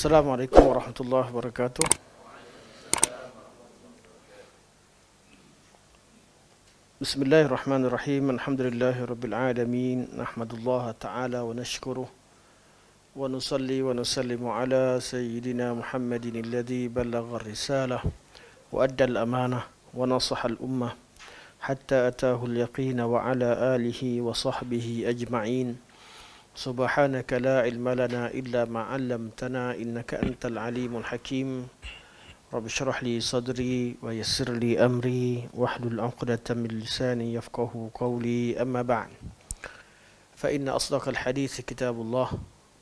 السلام عليكم ورحمة الله وبركاته بسم الله الرحمن الرحيم الحمد لله رب العالمين نحمد الله تعالى ونشكره ونصلي ونسلم على سيدنا محمد الذي بلغ الرسالة وأدى الأمانة ونصح الأمة حتى أتاه اليقين وعلى آله وصحبه أجمعين سبحانك لا علم لنا إلا ما علمتنا إنك أنت العليم الحكيم رب اشرح لي صدري ويسر لي أمري واحلل عقدة من لساني يفقه قولي أما بعد فإن أصدق الحديث كتاب الله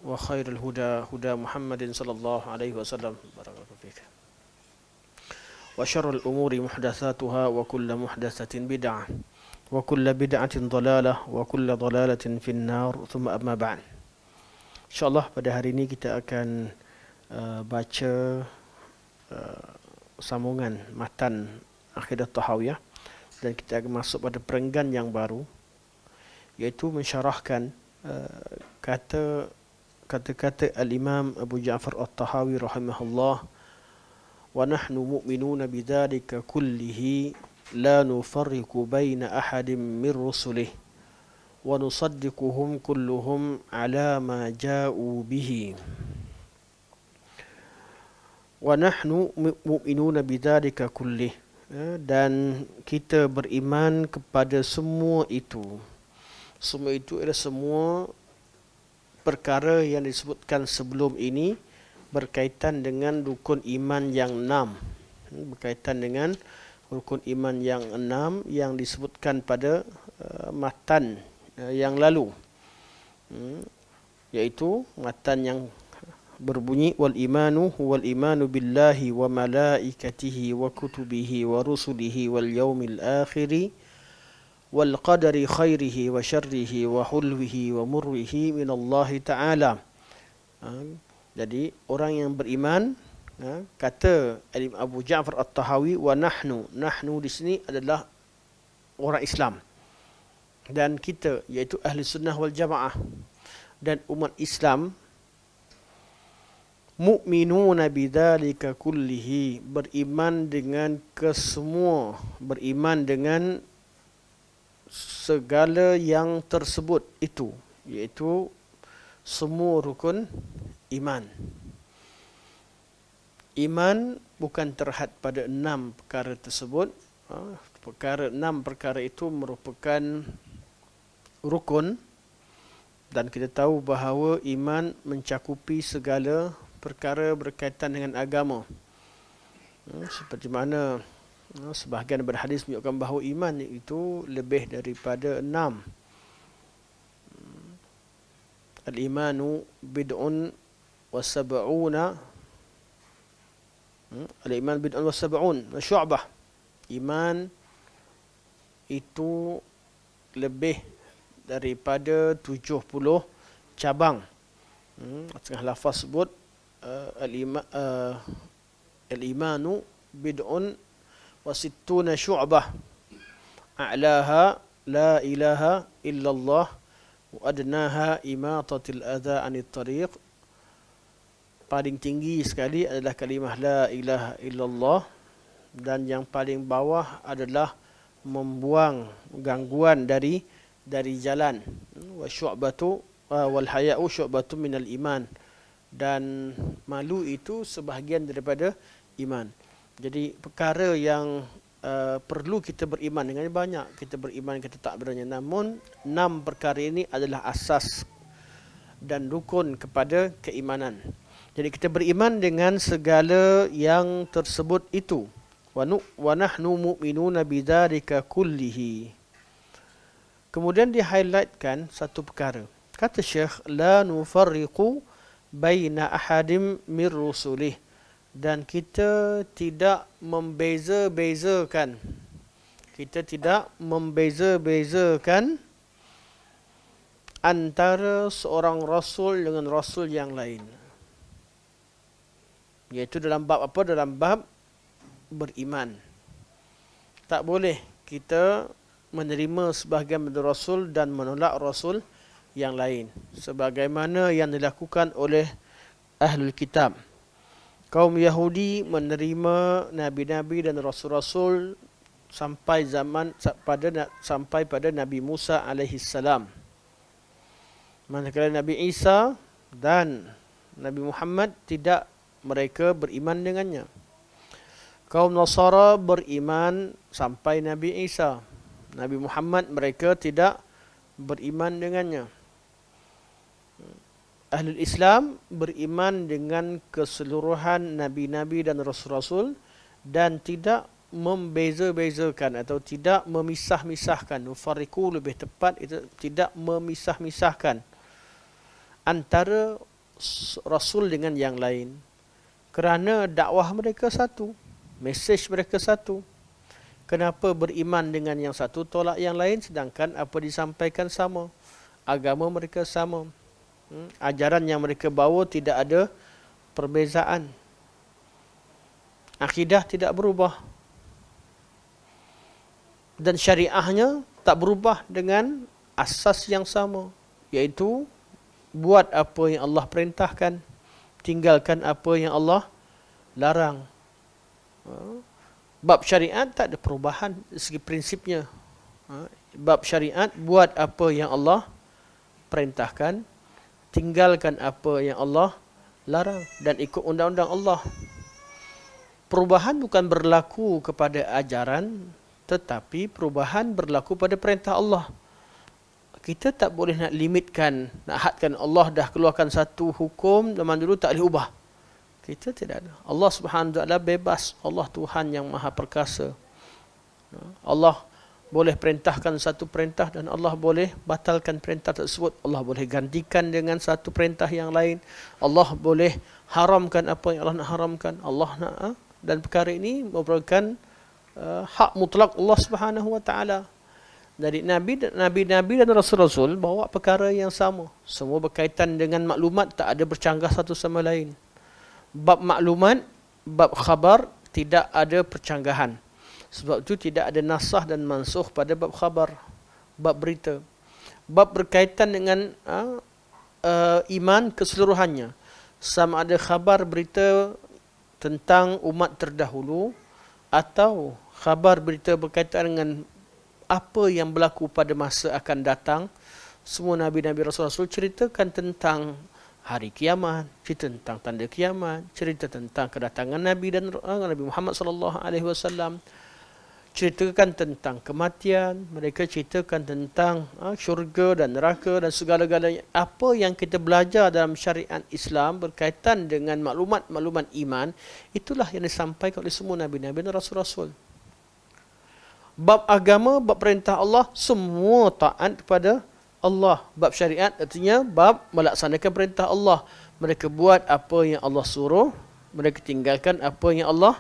وخير الهدى هدى محمد صلى الله عليه وسلم بارك فيك وشر الأمور محدثاتها وكل محدثة بدعة وكل بدعة ضلالة وكل ضلالة في النار ثم أما بعد إن شاء الله pada hari ini kita akan uh, baca uh, sambungan matan akidah tahawiyah dan kita akan masuk pada perenggan yang baru iaitu mensyarahkan uh, kata kata-kata al-Imam Abu Ja'far At-Tahawi rahimahullah wa nahnu mu'minuna bidzalika kullihi لا نفرق بين أحد من رسله ونصدقهم كلهم على ما جاءوا به ونحن مؤمنون بذلك كله dan kita beriman kepada semua itu. Semua itu adalah semua perkara yang disebutkan sebelum ini berkaitan dengan dukun iman yang enam. Hmm, berkaitan dengan rukun iman yang enam yang disebutkan pada uh, matan uh, yang lalu hmm. yaitu matan yang berbunyi wal imanu wal imanu billahi wa malaikatihi wa kutubihi wa rusulihi wal yaumil akhiri wal qadari khairihi wa syarrihi wa hulwihi wa murrihi min Allah taala uh, jadi orang yang beriman Ha? kata Alim Abu Ja'far At-Tahawi wa nahnu nahnu di sini adalah orang Islam dan kita iaitu ahli sunnah wal jamaah dan umat Islam mukminuna bidzalika kullihi beriman dengan kesemua beriman dengan segala yang tersebut itu iaitu semua rukun iman iman bukan terhad pada enam perkara tersebut ha, perkara enam perkara itu merupakan rukun dan kita tahu bahawa iman mencakupi segala perkara berkaitan dengan agama ha, seperti mana ha, sebahagian berhadis hadis menunjukkan bahawa iman itu lebih daripada enam al-imanu bid'un wa sab'una Hmm? Al-Iman bin Al-Wasaba'un Syu'bah Iman Itu Lebih Daripada 70 Cabang Setengah hmm? lafaz sebut uh, uh, Al-Imanu Bid'un Wasittuna syu'bah A'laha La ilaha illallah Wa adnaha imatatil adha anit tariq paling tinggi sekali adalah kalimah la ilaha illallah dan yang paling bawah adalah membuang gangguan dari dari jalan wa syu'batu wal haya'u syu'batu minal iman dan malu itu sebahagian daripada iman jadi perkara yang uh, perlu kita beriman dengan banyak kita beriman kita tak berani namun enam perkara ini adalah asas dan rukun kepada keimanan. Jadi kita beriman dengan segala yang tersebut itu. Wa nu wa nahnu mu'minuna bidzalika kullihi. Kemudian di-highlightkan satu perkara. Kata Syekh, la nufarriqu baina ahadim mir rusulih dan kita tidak membeza-bezakan kita tidak membeza-bezakan antara seorang rasul dengan rasul yang lain iaitu dalam bab apa dalam bab beriman tak boleh kita menerima sebahagian dari rasul dan menolak rasul yang lain sebagaimana yang dilakukan oleh ahlul kitab kaum yahudi menerima nabi-nabi dan rasul-rasul sampai zaman pada sampai pada nabi Musa alaihi salam manakala nabi Isa dan nabi Muhammad tidak mereka beriman dengannya. Kaum Nasara beriman sampai Nabi Isa. Nabi Muhammad mereka tidak beriman dengannya. Ahli Islam beriman dengan keseluruhan Nabi-Nabi dan Rasul-Rasul dan tidak membeza-bezakan atau tidak memisah-misahkan. Fariku lebih tepat itu tidak memisah-misahkan antara Rasul dengan yang lain. Kerana dakwah mereka satu. Mesej mereka satu. Kenapa beriman dengan yang satu tolak yang lain sedangkan apa disampaikan sama. Agama mereka sama. Hmm, ajaran yang mereka bawa tidak ada perbezaan. Akidah tidak berubah. Dan syariahnya tak berubah dengan asas yang sama. Iaitu buat apa yang Allah perintahkan tinggalkan apa yang Allah larang. Bab syariat tak ada perubahan segi prinsipnya. Bab syariat buat apa yang Allah perintahkan, tinggalkan apa yang Allah larang dan ikut undang-undang Allah. Perubahan bukan berlaku kepada ajaran tetapi perubahan berlaku pada perintah Allah kita tak boleh nak limitkan, nak hadkan Allah dah keluarkan satu hukum zaman dulu tak boleh ubah. Kita tidak ada. Allah Subhanahu Wa Taala bebas. Allah Tuhan yang Maha Perkasa. Ha, Allah boleh perintahkan satu perintah dan Allah boleh batalkan perintah tersebut. Allah boleh gantikan dengan satu perintah yang lain. Allah boleh haramkan apa yang Allah nak haramkan. Allah nak ha? dan perkara ini merupakan uh, hak mutlak Allah Subhanahu wa taala dari nabi nabi nabi dan rasul rasul bawa perkara yang sama semua berkaitan dengan maklumat tak ada bercanggah satu sama lain bab maklumat bab khabar tidak ada percanggahan sebab itu tidak ada nasah dan mansuh pada bab khabar bab berita bab berkaitan dengan ha, uh, iman keseluruhannya sama ada khabar berita tentang umat terdahulu atau khabar berita berkaitan dengan apa yang berlaku pada masa akan datang. Semua Nabi-Nabi Rasul-Rasul ceritakan tentang hari kiamat, cerita tentang tanda kiamat, cerita tentang kedatangan Nabi dan eh, Nabi Muhammad sallallahu alaihi wasallam. Ceritakan tentang kematian, mereka ceritakan tentang eh, syurga dan neraka dan segala-galanya. Apa yang kita belajar dalam syariat Islam berkaitan dengan maklumat-maklumat iman, itulah yang disampaikan oleh semua Nabi-Nabi dan Rasul-Rasul bab agama, bab perintah Allah, semua taat kepada Allah. Bab syariat artinya bab melaksanakan perintah Allah. Mereka buat apa yang Allah suruh, mereka tinggalkan apa yang Allah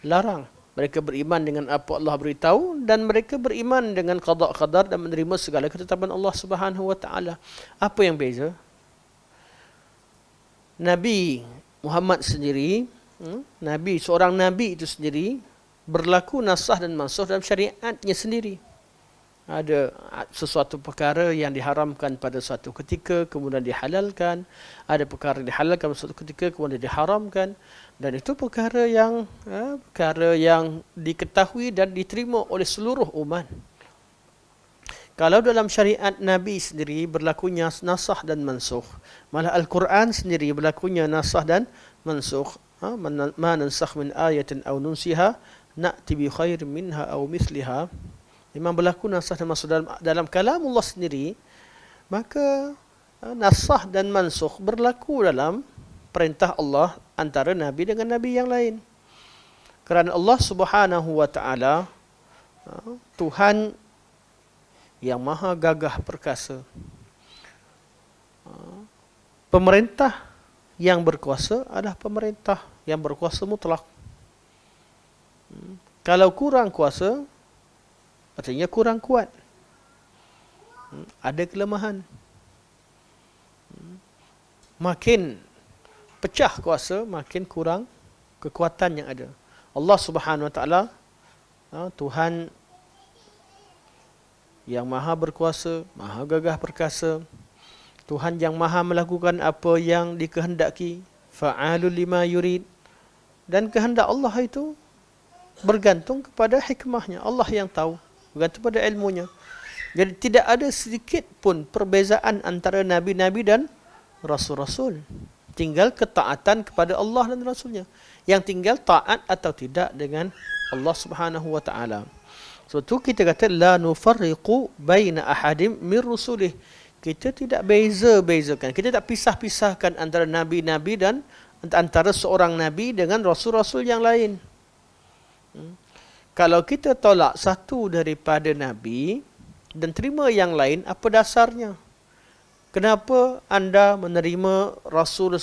larang. Mereka beriman dengan apa Allah beritahu dan mereka beriman dengan qadar qadar dan menerima segala ketetapan Allah Subhanahu Wa Apa yang beza? Nabi Muhammad sendiri, hmm, Nabi seorang Nabi itu sendiri berlaku nasah dan mansuh dalam syariatnya sendiri. Ada sesuatu perkara yang diharamkan pada suatu ketika kemudian dihalalkan. Ada perkara yang dihalalkan pada suatu ketika kemudian diharamkan. Dan itu perkara yang eh, perkara yang diketahui dan diterima oleh seluruh umat. Kalau dalam syariat Nabi sendiri berlakunya nasah dan mansuh. Malah Al-Quran sendiri berlakunya nasah dan mansuh. Ha? Man, nansah min ayatin au nunsiha. Nak bi khair minha atau misliha memang berlaku nasah dan mansuh dalam dalam kalam Allah sendiri maka eh, nasah dan mansuh berlaku dalam perintah Allah antara nabi dengan nabi yang lain kerana Allah Subhanahu wa taala eh, Tuhan yang maha gagah perkasa eh, pemerintah yang berkuasa adalah pemerintah yang berkuasa mutlak kalau kurang kuasa, artinya kurang kuat. Hmm, ada kelemahan. Hmm. Makin pecah kuasa, makin kurang kekuatan yang ada. Allah Subhanahu Wa Taala ha, Tuhan yang maha berkuasa, maha gagah perkasa. Tuhan yang maha melakukan apa yang dikehendaki. Fa'alul lima yurid. Dan kehendak Allah itu bergantung kepada hikmahnya. Allah yang tahu. Bergantung kepada ilmunya. Jadi tidak ada sedikit pun perbezaan antara Nabi-Nabi dan Rasul-Rasul. Tinggal ketaatan kepada Allah dan Rasulnya. Yang tinggal taat atau tidak dengan Allah Subhanahu Wa Taala. Sebab so, tu kita kata la nufarriqu baina ahadim min rusulih. Kita tidak beza-bezakan. Kita tak pisah-pisahkan antara nabi-nabi dan antara seorang nabi dengan rasul-rasul yang lain. Hmm. Kalau kita tolak satu daripada Nabi dan terima yang lain, apa dasarnya? Kenapa anda menerima Rasul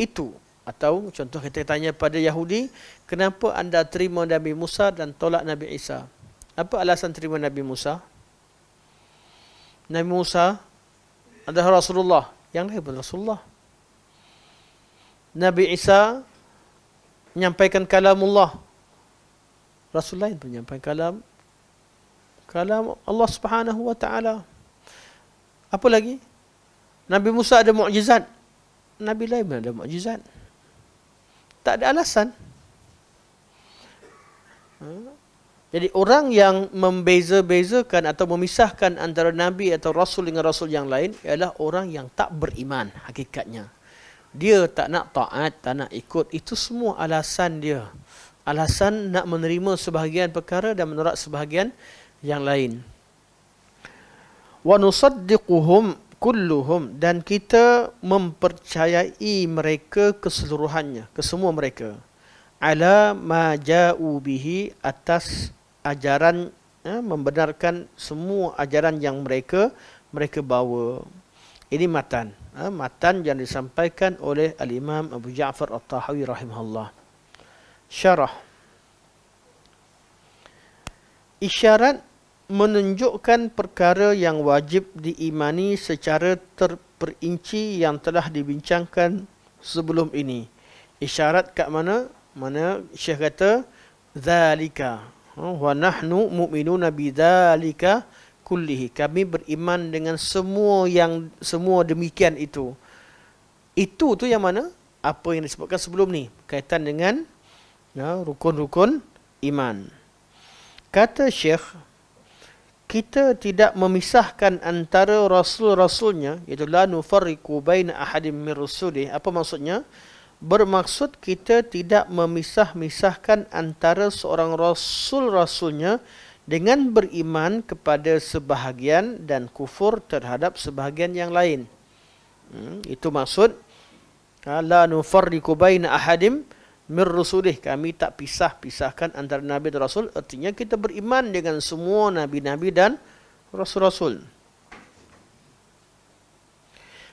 itu? Atau contoh kita tanya pada Yahudi, kenapa anda terima Nabi Musa dan tolak Nabi Isa? Apa alasan terima Nabi Musa? Nabi Musa adalah Rasulullah. Yang lain pun Rasulullah. Nabi Isa menyampaikan kalamullah. Rasul lain menyampaikan kalam kalam Allah Subhanahu wa taala. Apa lagi? Nabi Musa ada mukjizat. Nabi lain pun ada mukjizat. Tak ada alasan. Ha? Jadi orang yang membeza-bezakan atau memisahkan antara nabi atau rasul dengan rasul yang lain ialah orang yang tak beriman hakikatnya. Dia tak nak taat, tak nak ikut, itu semua alasan dia alasan nak menerima sebahagian perkara dan menolak sebahagian yang lain. Wa nusaddiquhum kulluhum dan kita mempercayai mereka keseluruhannya, kesemua mereka. Ala ma bihi atas ajaran ya, membenarkan semua ajaran yang mereka mereka bawa. Ini matan. Ha, matan yang disampaikan oleh Al-Imam Abu Ja'far Al tahawi rahimahullah syarah isyarat menunjukkan perkara yang wajib diimani secara terperinci yang telah dibincangkan sebelum ini isyarat kat mana mana syekh kata zalika ha, wa nahnu mu'minuna bidzalika kullih. kami beriman dengan semua yang semua demikian itu itu tu yang mana apa yang disebutkan sebelum ni kaitan dengan ya, rukun-rukun iman. Kata Syekh, kita tidak memisahkan antara rasul-rasulnya, iaitu la nufarriku baina ahadim min rusulih. Apa maksudnya? Bermaksud kita tidak memisah-misahkan antara seorang rasul-rasulnya dengan beriman kepada sebahagian dan kufur terhadap sebahagian yang lain. Hmm, itu maksud ha, la nufarriku baina ahadim mir rusulih kami tak pisah-pisahkan antara nabi dan rasul artinya kita beriman dengan semua nabi-nabi dan rasul-rasul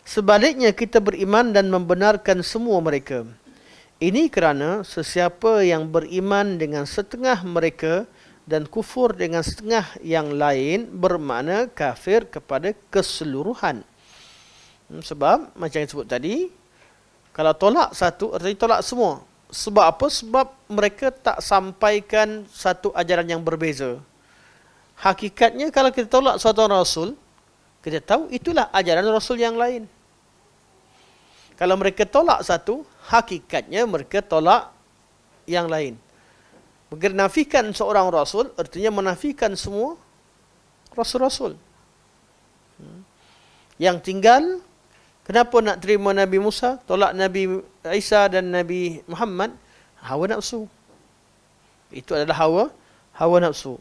sebaliknya kita beriman dan membenarkan semua mereka ini kerana sesiapa yang beriman dengan setengah mereka dan kufur dengan setengah yang lain bermakna kafir kepada keseluruhan hmm, sebab macam yang sebut tadi kalau tolak satu, artinya tolak semua sebab apa? Sebab mereka tak sampaikan satu ajaran yang berbeza. Hakikatnya kalau kita tolak suatu rasul, kita tahu itulah ajaran rasul yang lain. Kalau mereka tolak satu, hakikatnya mereka tolak yang lain. Menafikan seorang rasul artinya menafikan semua rasul-rasul. Hmm. Yang tinggal Kenapa nak terima Nabi Musa, tolak Nabi Isa dan Nabi Muhammad? Hawa nafsu. Itu adalah hawa hawa nafsu.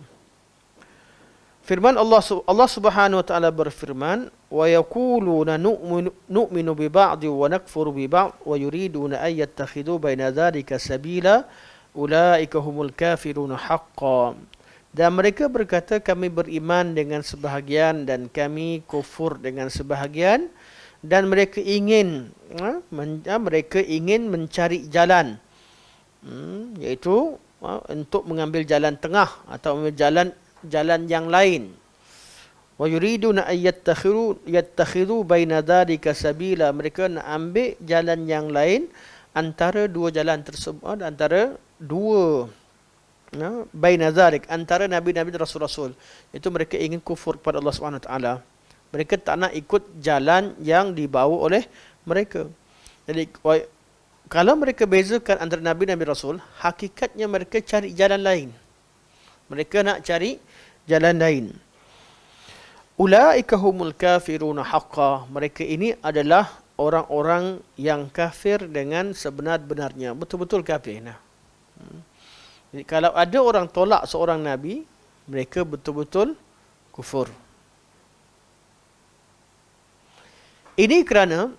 Firman Allah Allah Subhanahu wa taala berfirman, "Wa yaquluna nu'minu, nu'minu bi ba'di wa nakfuru bi ba'd wa yuriduna an yattakhidu baina dhalika sabila ulaika humul kafiruna haqqan." Dan mereka berkata kami beriman dengan sebahagian dan kami kufur dengan sebahagian dan mereka ingin ha, ha, mereka ingin mencari jalan hmm, iaitu ha, untuk mengambil jalan tengah atau mengambil jalan jalan yang lain wa yuriduna ayattakhiru yattakhiru baina dhalika sabila mereka nak ambil jalan yang lain antara dua jalan tersebut ha, antara dua ya baina antara nabi-nabi dan rasul-rasul itu mereka ingin kufur kepada Allah Subhanahu taala mereka tak nak ikut jalan yang dibawa oleh mereka jadi kalau mereka bezakan antara nabi dan rasul hakikatnya mereka cari jalan lain mereka nak cari jalan lain ulaika humul kafirun mereka ini adalah orang-orang yang kafir dengan sebenar-benarnya betul-betul kafir nah hmm. jadi kalau ada orang tolak seorang nabi mereka betul-betul kufur Ini kerana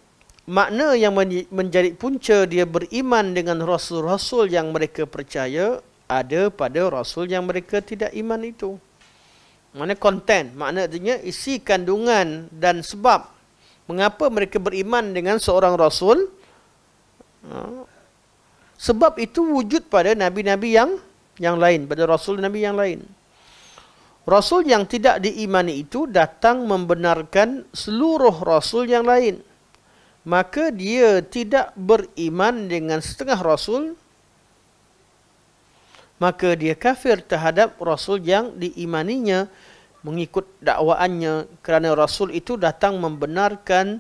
makna yang menjadi punca dia beriman dengan rasul-rasul yang mereka percaya ada pada rasul yang mereka tidak iman itu. Mana konten, maknanya isi kandungan dan sebab mengapa mereka beriman dengan seorang rasul. Ha, sebab itu wujud pada nabi-nabi yang yang lain, pada rasul nabi yang lain. Rasul yang tidak diimani itu datang membenarkan seluruh rasul yang lain. Maka dia tidak beriman dengan setengah rasul. Maka dia kafir terhadap rasul yang diimaninya mengikut dakwaannya kerana rasul itu datang membenarkan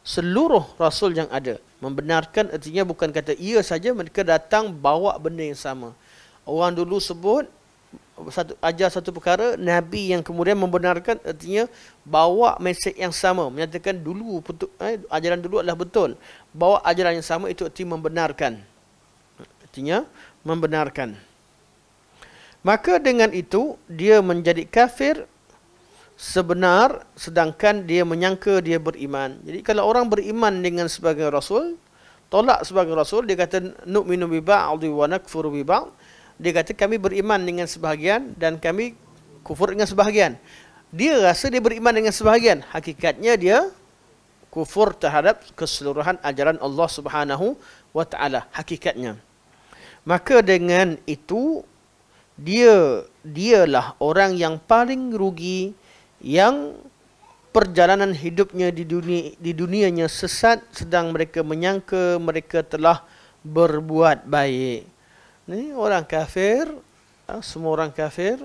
seluruh rasul yang ada. Membenarkan artinya bukan kata ia saja mereka datang bawa benda yang sama. Orang dulu sebut satu ajar satu perkara nabi yang kemudian membenarkan artinya bawa mesej yang sama menyatakan dulu betul, eh, ajaran dulu adalah betul bawa ajaran yang sama itu arti membenarkan artinya membenarkan maka dengan itu dia menjadi kafir sebenar sedangkan dia menyangka dia beriman jadi kalau orang beriman dengan sebagai rasul tolak sebagai rasul dia kata nu'minu bi ba'd wa nakfuru bi ba'd dia kata kami beriman dengan sebahagian dan kami kufur dengan sebahagian. Dia rasa dia beriman dengan sebahagian. Hakikatnya dia kufur terhadap keseluruhan ajaran Allah Subhanahu wa taala hakikatnya. Maka dengan itu dia dialah orang yang paling rugi yang perjalanan hidupnya di dunia di dunianya sesat sedang mereka menyangka mereka telah berbuat baik. Ni orang kafir, ha, semua orang kafir,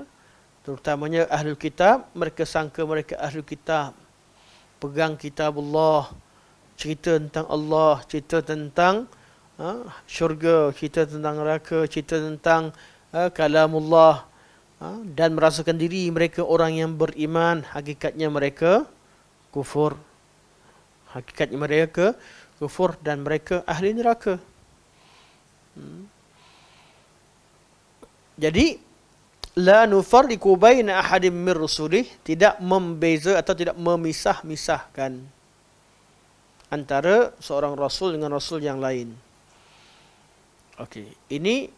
terutamanya ahli kitab, mereka sangka mereka ahli kitab. Pegang kitab Allah, cerita tentang Allah, cerita tentang ha, syurga, cerita tentang neraka, cerita tentang ha, kalamullah. Ha, dan merasakan diri mereka orang yang beriman, hakikatnya mereka kufur. Hakikatnya mereka kufur dan mereka ahli neraka. Hmm. Jadi la nufarriqu baina ahadin mir rusulih tidak membeza atau tidak memisah-misahkan antara seorang rasul dengan rasul yang lain. Okey, ini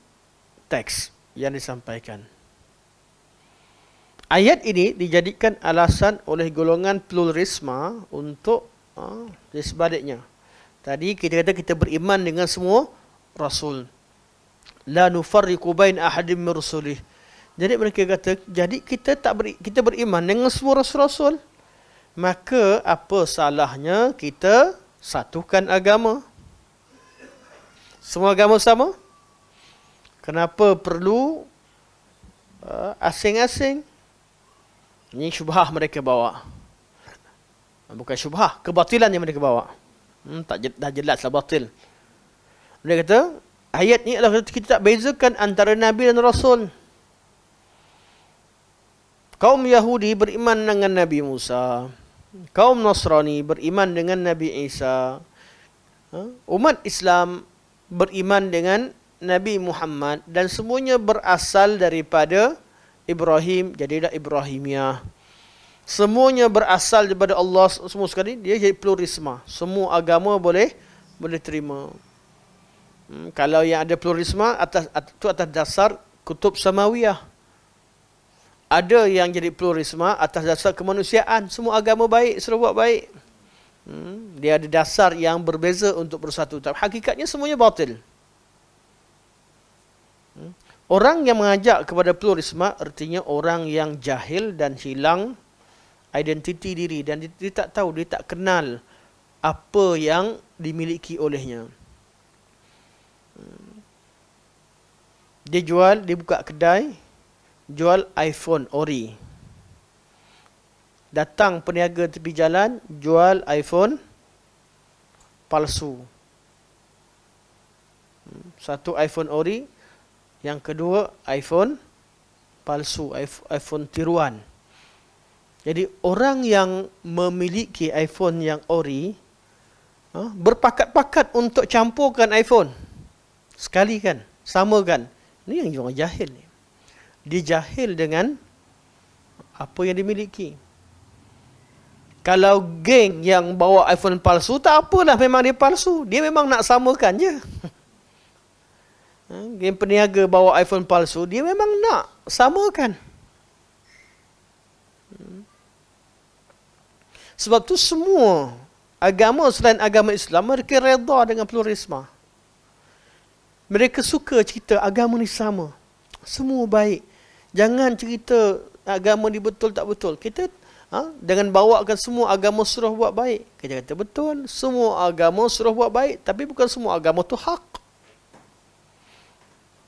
teks yang disampaikan. Ayat ini dijadikan alasan oleh golongan plurisma untuk ah, sebaliknya. Tadi kita kata kita beriman dengan semua rasul la nufarriqu bain ahadin min rusulih. Jadi mereka kata, jadi kita tak beri, kita beriman dengan semua rasul-rasul. Maka apa salahnya kita satukan agama? Semua agama sama? Kenapa perlu uh, asing-asing? Ini syubhah mereka bawa. Bukan syubhah, kebatilan yang mereka bawa. Hmm, tak dah jelas lah batil. Mereka kata, ayat ni adalah kita tak bezakan antara Nabi dan Rasul. Kaum Yahudi beriman dengan Nabi Musa. Kaum Nasrani beriman dengan Nabi Isa. Ha? Umat Islam beriman dengan Nabi Muhammad dan semuanya berasal daripada Ibrahim jadilah Ibrahimiyah. Semuanya berasal daripada Allah semua sekali dia jadi plurisma. Semua agama boleh boleh terima. Hmm, kalau yang ada plurisma atas itu atas dasar kutub samawiyah. Ada yang jadi plurisma atas dasar kemanusiaan, semua agama baik, semua buat baik. Hmm, dia ada dasar yang berbeza untuk bersatu. Tapi hakikatnya semuanya batil. Hmm. Orang yang mengajak kepada plurisma artinya orang yang jahil dan hilang identiti diri dan dia, dia tak tahu, dia tak kenal apa yang dimiliki olehnya. Hmm. Dia jual, dia buka kedai jual iPhone ori. Datang peniaga tepi jalan jual iPhone palsu. Hmm. Satu iPhone ori, yang kedua iPhone palsu, iPhone tiruan. Jadi orang yang memiliki iPhone yang ori ha, berpakat-pakat untuk campurkan iPhone sekali kan sama kan ini yang orang jahil ni dia jahil dengan apa yang dimiliki kalau geng yang bawa iPhone palsu tak apalah memang dia palsu dia memang nak samakan je ha, geng peniaga bawa iPhone palsu dia memang nak samakan hmm. sebab tu semua agama selain agama Islam mereka reda dengan pluralisme mereka suka cerita agama ni sama. Semua baik. Jangan cerita agama ni betul tak betul. Kita ha, dengan bawakan semua agama suruh buat baik. Kita kata betul. Semua agama suruh buat baik. Tapi bukan semua agama tu hak.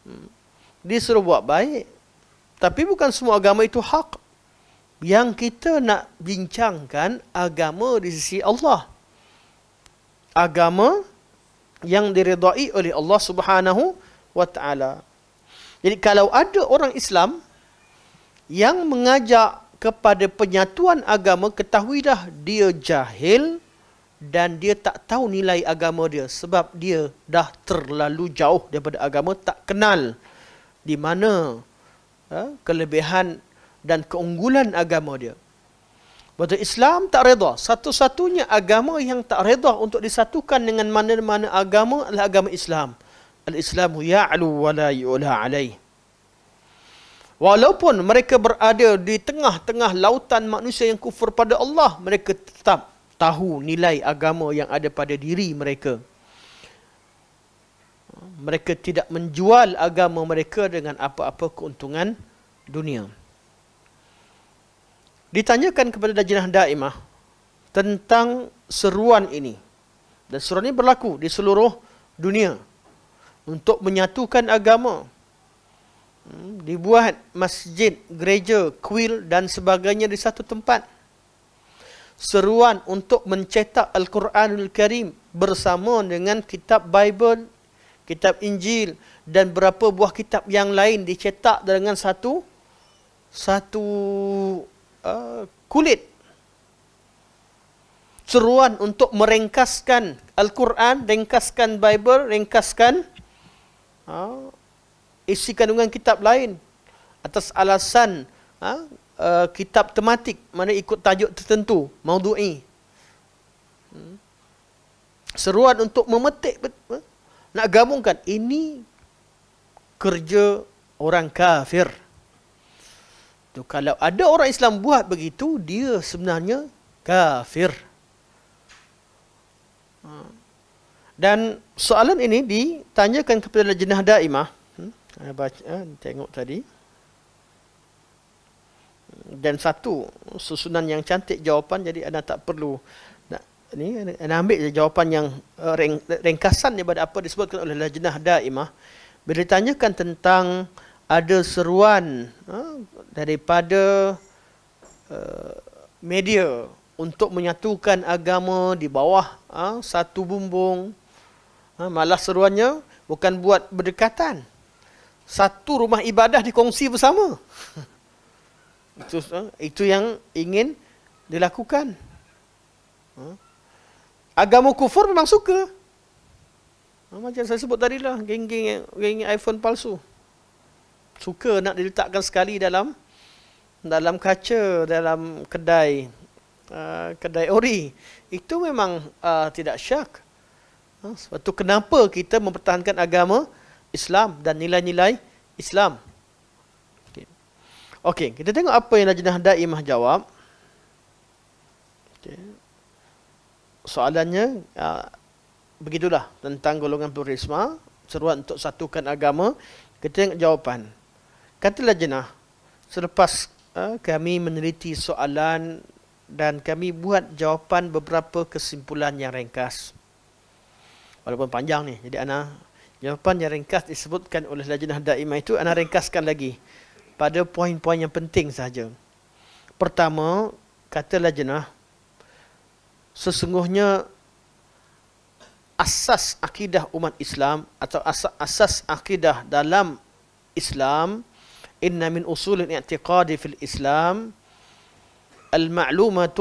Hmm. Dia suruh buat baik. Tapi bukan semua agama itu hak. Yang kita nak bincangkan agama di sisi Allah. Agama yang diridai oleh Allah Subhanahu wa taala. Jadi kalau ada orang Islam yang mengajak kepada penyatuan agama, ketahuilah dia jahil dan dia tak tahu nilai agama dia sebab dia dah terlalu jauh daripada agama, tak kenal di mana ha, kelebihan dan keunggulan agama dia. Bahawa Islam tak redha. Satu-satunya agama yang tak redha untuk disatukan dengan mana-mana agama adalah agama Islam. Al-Islamu ya'lu wa la yu'la alaih. Walaupun mereka berada di tengah-tengah lautan manusia yang kufur pada Allah, mereka tetap tahu nilai agama yang ada pada diri mereka. Mereka tidak menjual agama mereka dengan apa-apa keuntungan dunia ditanyakan kepada Dajinah Daimah tentang seruan ini. Dan seruan ini berlaku di seluruh dunia untuk menyatukan agama. Hmm, dibuat masjid, gereja, kuil dan sebagainya di satu tempat. Seruan untuk mencetak Al-Quranul Karim bersama dengan kitab Bible, kitab Injil dan berapa buah kitab yang lain dicetak dengan satu satu Uh, kulit. Seruan untuk meringkaskan Al-Quran, ringkaskan Bible, ringkaskan ha, isi kandungan kitab lain atas alasan ha, uh, kitab tematik mana ikut tajuk tertentu, maudu'i. Hmm. Seruan untuk memetik nak gabungkan ini kerja orang kafir tu kalau ada orang Islam buat begitu dia sebenarnya kafir ha. dan soalan ini ditanyakan kepada lajnah daimah hmm? saya baca eh, tengok tadi dan satu susunan yang cantik jawapan jadi anda tak perlu nak ni anda ambil jawapan yang eh, ring, ringkasan daripada apa disebutkan oleh lajnah daimah bila ditanyakan tentang ada seruan eh, daripada uh, media untuk menyatukan agama di bawah uh, satu bumbung. Uh, malah seruannya bukan buat berdekatan. Satu rumah ibadah dikongsi bersama. itu, uh, itu yang ingin dilakukan. Uh, agama kufur memang suka. Uh, macam saya sebut tadilah, geng-geng, geng-geng iPhone palsu. Suka nak diletakkan sekali dalam dalam kaca dalam kedai uh, kedai ori itu memang uh, tidak syak uh, sebab itu kenapa kita mempertahankan agama Islam dan nilai-nilai Islam okey okay, kita tengok apa yang Najnah Daimah jawab okey soalannya uh, begitulah tentang golongan purisma seruan untuk satukan agama kita tengok jawapan katalah jenah selepas Ha, kami meneliti soalan dan kami buat jawapan beberapa kesimpulan yang ringkas. Walaupun panjang ni. Jadi ana jawapan yang ringkas disebutkan oleh Lajnah Daimah itu ana ringkaskan lagi pada poin-poin yang penting saja. Pertama, kata Lajnah sesungguhnya asas akidah umat Islam atau asas, asas akidah dalam Islam إن من أصول الاعتقاد في الإسلام المعلومة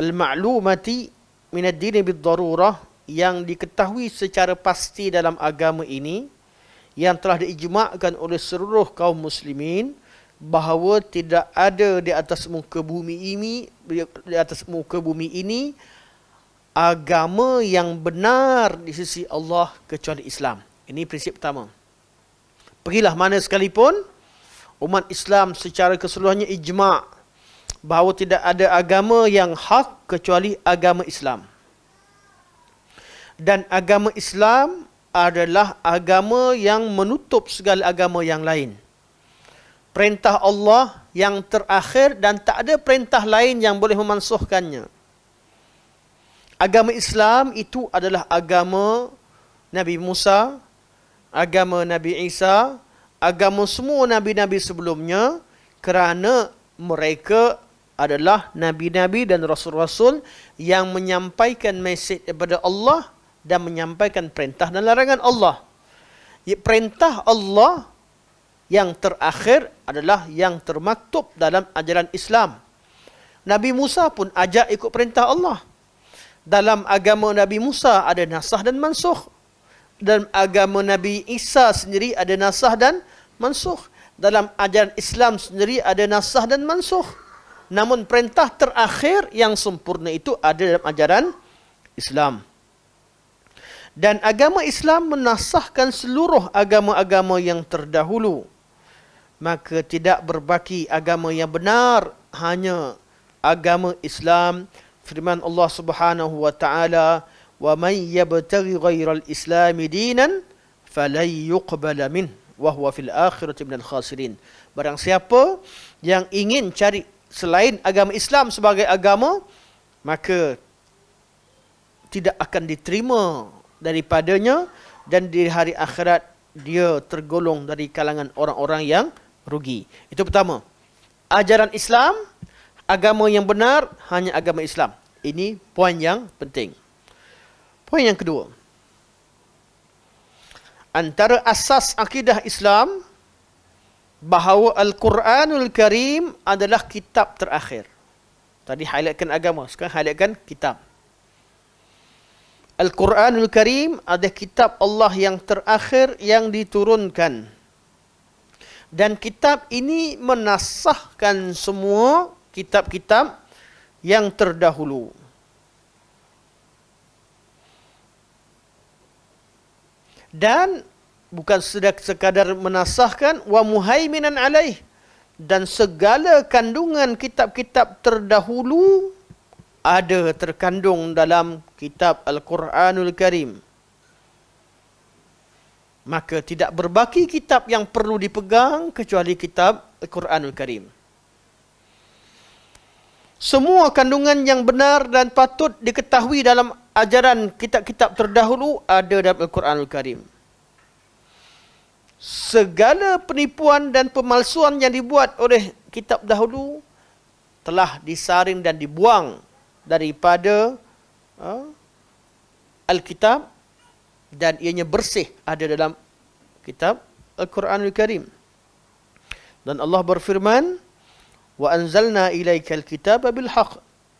المعلومة من الدين بالضرورة yang diketahui secara pasti dalam agama ini yang telah diijmakkan oleh seluruh kaum muslimin bahawa tidak ada di atas muka bumi ini di atas muka bumi ini agama yang benar di sisi Allah kecuali Islam. Ini prinsip pertama pergilah mana sekalipun umat Islam secara keseluruhannya ijma' bahawa tidak ada agama yang hak kecuali agama Islam. Dan agama Islam adalah agama yang menutup segala agama yang lain. Perintah Allah yang terakhir dan tak ada perintah lain yang boleh memansuhkannya. Agama Islam itu adalah agama Nabi Musa, agama Nabi Isa, agama semua nabi-nabi sebelumnya kerana mereka adalah nabi-nabi dan rasul-rasul yang menyampaikan mesej daripada Allah dan menyampaikan perintah dan larangan Allah. Perintah Allah yang terakhir adalah yang termaktub dalam ajaran Islam. Nabi Musa pun ajak ikut perintah Allah. Dalam agama Nabi Musa ada nasah dan mansuh dan agama Nabi Isa sendiri ada nasah dan mansuh. Dalam ajaran Islam sendiri ada nasah dan mansuh. Namun perintah terakhir yang sempurna itu ada dalam ajaran Islam. Dan agama Islam menasahkan seluruh agama-agama yang terdahulu. Maka tidak berbaki agama yang benar hanya agama Islam. Firman Allah Subhanahu wa taala wa man yabtaghi ghayra al-islam dinan falan yuqbala min wa huwa fil akhirati minal khasirin barang siapa yang ingin cari selain agama Islam sebagai agama maka tidak akan diterima daripadanya dan di hari akhirat dia tergolong dari kalangan orang-orang yang rugi. Itu pertama. Ajaran Islam, agama yang benar hanya agama Islam. Ini poin yang penting. Poin yang kedua. Antara asas akidah Islam bahawa Al-Quranul Karim adalah kitab terakhir. Tadi highlightkan agama, sekarang highlightkan kitab. Al-Quranul Karim adalah kitab Allah yang terakhir yang diturunkan. Dan kitab ini menasahkan semua kitab-kitab yang terdahulu. dan bukan sekadar menasahkan wa muhaiminan alaih dan segala kandungan kitab-kitab terdahulu ada terkandung dalam kitab Al-Quranul Karim. Maka tidak berbaki kitab yang perlu dipegang kecuali kitab Al-Quranul Karim. Semua kandungan yang benar dan patut diketahui dalam ajaran kitab-kitab terdahulu ada dalam Al-Quran Al-Karim. Segala penipuan dan pemalsuan yang dibuat oleh kitab dahulu telah disaring dan dibuang daripada uh, Al-Kitab dan ianya bersih ada dalam kitab Al-Quran Al-Karim. Dan Allah berfirman, وَأَنْزَلْنَا إِلَيْكَ الْكِتَابَ بِالْحَقِّ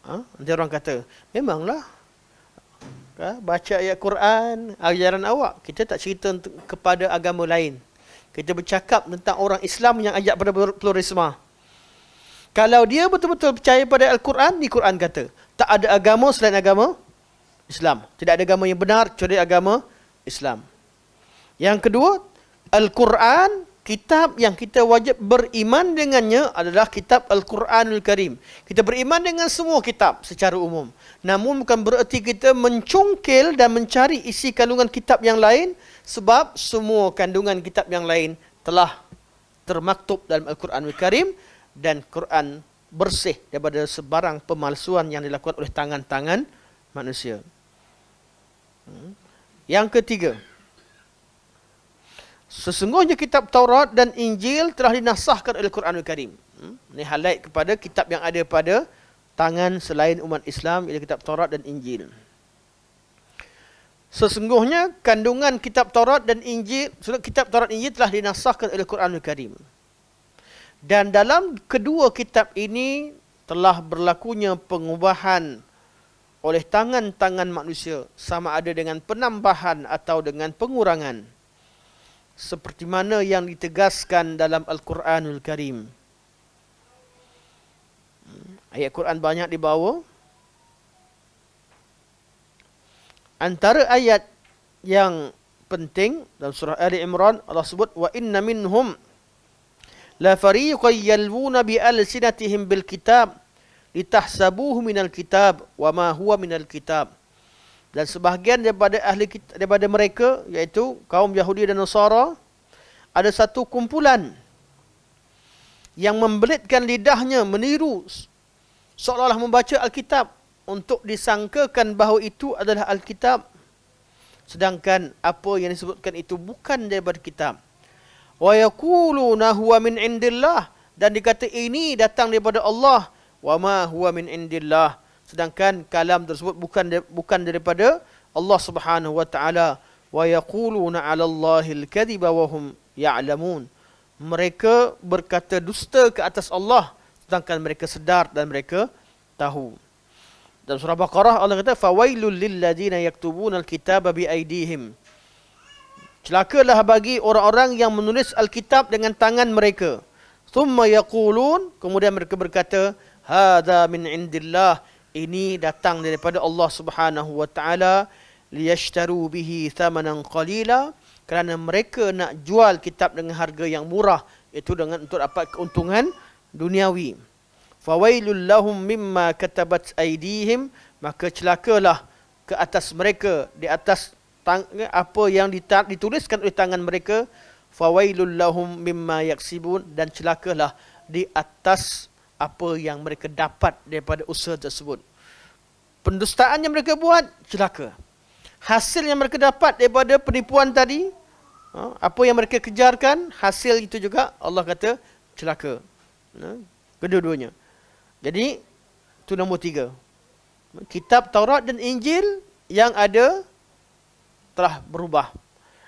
Nanti ha? orang kata, memanglah Ha? baca ayat Quran, ajaran awak. Kita tak cerita kepada agama lain. Kita bercakap tentang orang Islam yang ajak pada pluralisme. Kalau dia betul-betul percaya pada Al-Quran, ni Quran kata. Tak ada agama selain agama Islam. Tidak ada agama yang benar, kecuali agama Islam. Yang kedua, Al-Quran, kitab yang kita wajib beriman dengannya adalah kitab Al-Quranul Karim. Kita beriman dengan semua kitab secara umum namun bukan bererti kita mencungkil dan mencari isi kandungan kitab yang lain sebab semua kandungan kitab yang lain telah termaktub dalam Al-Quran Al-Karim dan Quran bersih daripada sebarang pemalsuan yang dilakukan oleh tangan-tangan manusia. Hmm. Yang ketiga, sesungguhnya kitab Taurat dan Injil telah dinasahkan oleh Al-Quran Al-Karim. Hmm. Ini highlight kepada kitab yang ada pada tangan selain umat Islam ialah kitab Taurat dan Injil. Sesungguhnya kandungan kitab Taurat dan Injil, surat kitab Taurat Injil telah dinasahkan oleh Quran Al-Karim. Dan dalam kedua kitab ini telah berlakunya pengubahan oleh tangan-tangan manusia sama ada dengan penambahan atau dengan pengurangan. Seperti mana yang ditegaskan dalam Al-Quranul Karim. Ayat Quran banyak dibawa. Antara ayat yang penting dalam surah Ali Imran Allah sebut wa inna minhum la fariqan yalwuna bi alsinatihim bil kitab litahsabuhu al kitab wa ma huwa minal kitab dan sebahagian daripada ahli daripada mereka iaitu kaum Yahudi dan Nasara ada satu kumpulan yang membelitkan lidahnya meniru seolah-olah membaca Alkitab untuk disangkakan bahawa itu adalah Alkitab sedangkan apa yang disebutkan itu bukan daripada kitab wa yaquluna huwa min indillah dan dikata ini datang daripada Allah wa ma huwa min indillah sedangkan kalam tersebut bukan bukan daripada Allah Subhanahu wa taala wa yaquluna 'ala Allahi al-kadhiba wa hum ya'lamun mereka berkata dusta ke atas Allah sedangkan mereka sedar dan mereka tahu. Dalam surah Baqarah Allah kata fawailul lil ladina yaktubuna alkitaba bi aidihim. Celakalah bagi orang-orang yang menulis alkitab dengan tangan mereka. Thumma yaqulun kemudian mereka berkata hadza min indillah ini datang daripada Allah Subhanahu wa taala liyashtaru bihi thamanan qalila kerana mereka nak jual kitab dengan harga yang murah itu dengan untuk dapat keuntungan duniawi. Fawailul lahum mimma katabat aidihim maka celakalah ke atas mereka di atas tang- apa yang dituliskan oleh tangan mereka fawailul lahum mimma yaksibun dan celakalah di atas apa yang mereka dapat daripada usaha tersebut. Pendustaan yang mereka buat, celaka. Hasil yang mereka dapat daripada penipuan tadi, ha, apa yang mereka kejarkan, hasil itu juga Allah kata celaka. Kedua-duanya. Jadi, tu nombor tiga. Kitab Taurat dan Injil yang ada telah berubah.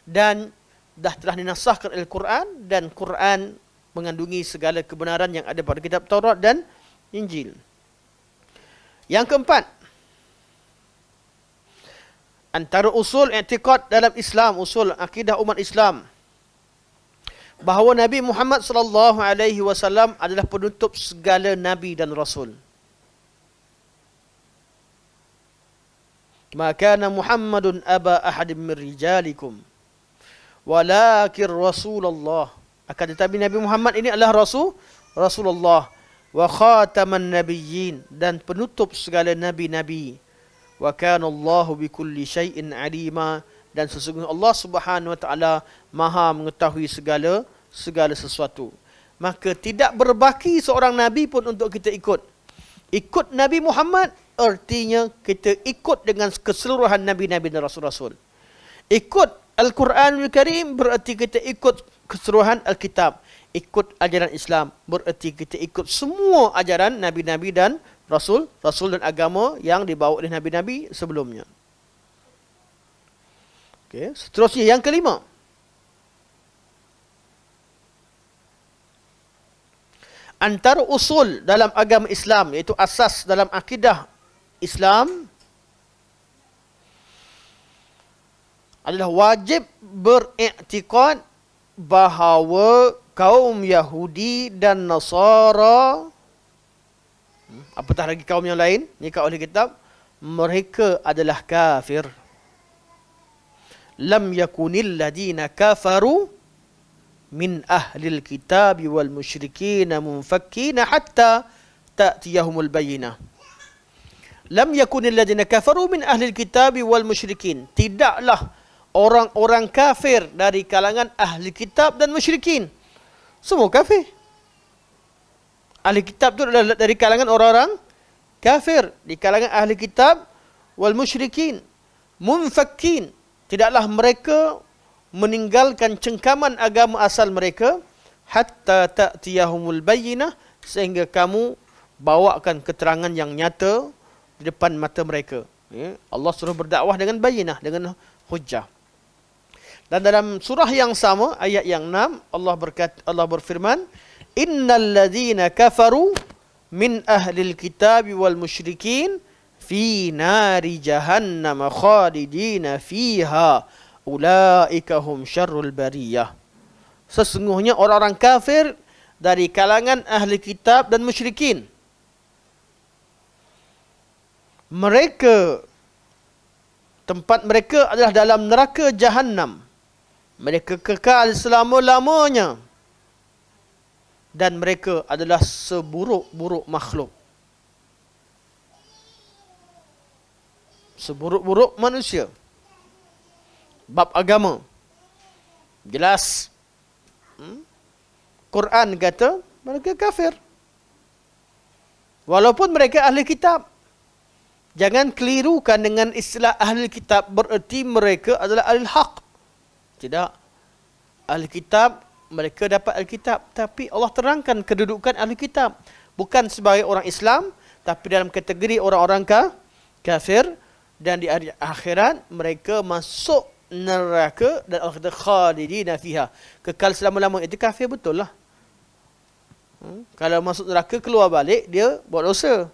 Dan dah telah dinasahkan oleh Quran dan Quran mengandungi segala kebenaran yang ada pada kitab Taurat dan Injil. Yang keempat, antara usul etikot dalam Islam, usul akidah umat Islam, bahawa Nabi Muhammad sallallahu alaihi wasallam adalah penutup segala nabi dan rasul. Maka kana Muhammadun aba ahadin min rijalikum walakin rasulullah. Akan tetapi Nabi Muhammad ini adalah rasul Rasulullah wa khataman nabiyyin dan penutup segala nabi-nabi. Wa kana Allahu bikulli syai'in alima dan sesungguhnya Allah Subhanahu Wa Taala Maha mengetahui segala segala sesuatu. Maka tidak berbaki seorang nabi pun untuk kita ikut. Ikut Nabi Muhammad artinya kita ikut dengan keseluruhan nabi-nabi dan rasul-rasul. Ikut Al-Quranul Karim berarti kita ikut keseluruhan Alkitab. Ikut ajaran Islam berarti kita ikut semua ajaran nabi-nabi dan rasul, rasul dan agama yang dibawa oleh nabi-nabi sebelumnya. Okey, seterusnya yang kelima. Antara usul dalam agama Islam iaitu asas dalam akidah Islam adalah wajib beriktikad bahawa kaum Yahudi dan Nasara hmm, apatah lagi kaum yang lain ni kat oleh kitab mereka adalah kafir lam yakunil ladina kafaru min ahli alkitab wal musyrikin munfakkina hatta ta'tiyahumul bayyinah lam yakunil ladina kafaru min ahli alkitab wal musyrikin tidaklah orang-orang kafir dari kalangan ahli kitab dan musyrikin semua kafir ahli kitab tu adalah dari kalangan orang-orang kafir di kalangan ahli kitab wal musyrikin munfakkin tidaklah mereka meninggalkan cengkaman agama asal mereka hatta ta'tiyahumul bayyinah sehingga kamu bawakan keterangan yang nyata di depan mata mereka ya, Allah suruh berdakwah dengan bayyinah dengan hujah dan dalam surah yang sama ayat yang 6 Allah berkata Allah berfirman innal ladzina kafaru min ahli alkitab wal musyrikin fi nari jahannam khalidina fiha ulaika hum syarrul bariyah sesungguhnya orang-orang kafir dari kalangan ahli kitab dan musyrikin mereka tempat mereka adalah dalam neraka jahannam mereka kekal selama-lamanya dan mereka adalah seburuk-buruk makhluk seburuk-buruk manusia. Bab agama. Jelas. Hmm? Quran kata mereka kafir. Walaupun mereka ahli kitab. Jangan kelirukan dengan istilah ahli kitab bererti mereka adalah ahli hak. Tidak. Ahli kitab, mereka dapat ahli kitab. Tapi Allah terangkan kedudukan ahli kitab. Bukan sebagai orang Islam, tapi dalam kategori orang-orang kafir, dan di hari akhirat mereka masuk neraka dan Allah kata khalidina fiha kekal selama lama itu kafir betul lah hmm? kalau masuk neraka keluar balik dia buat dosa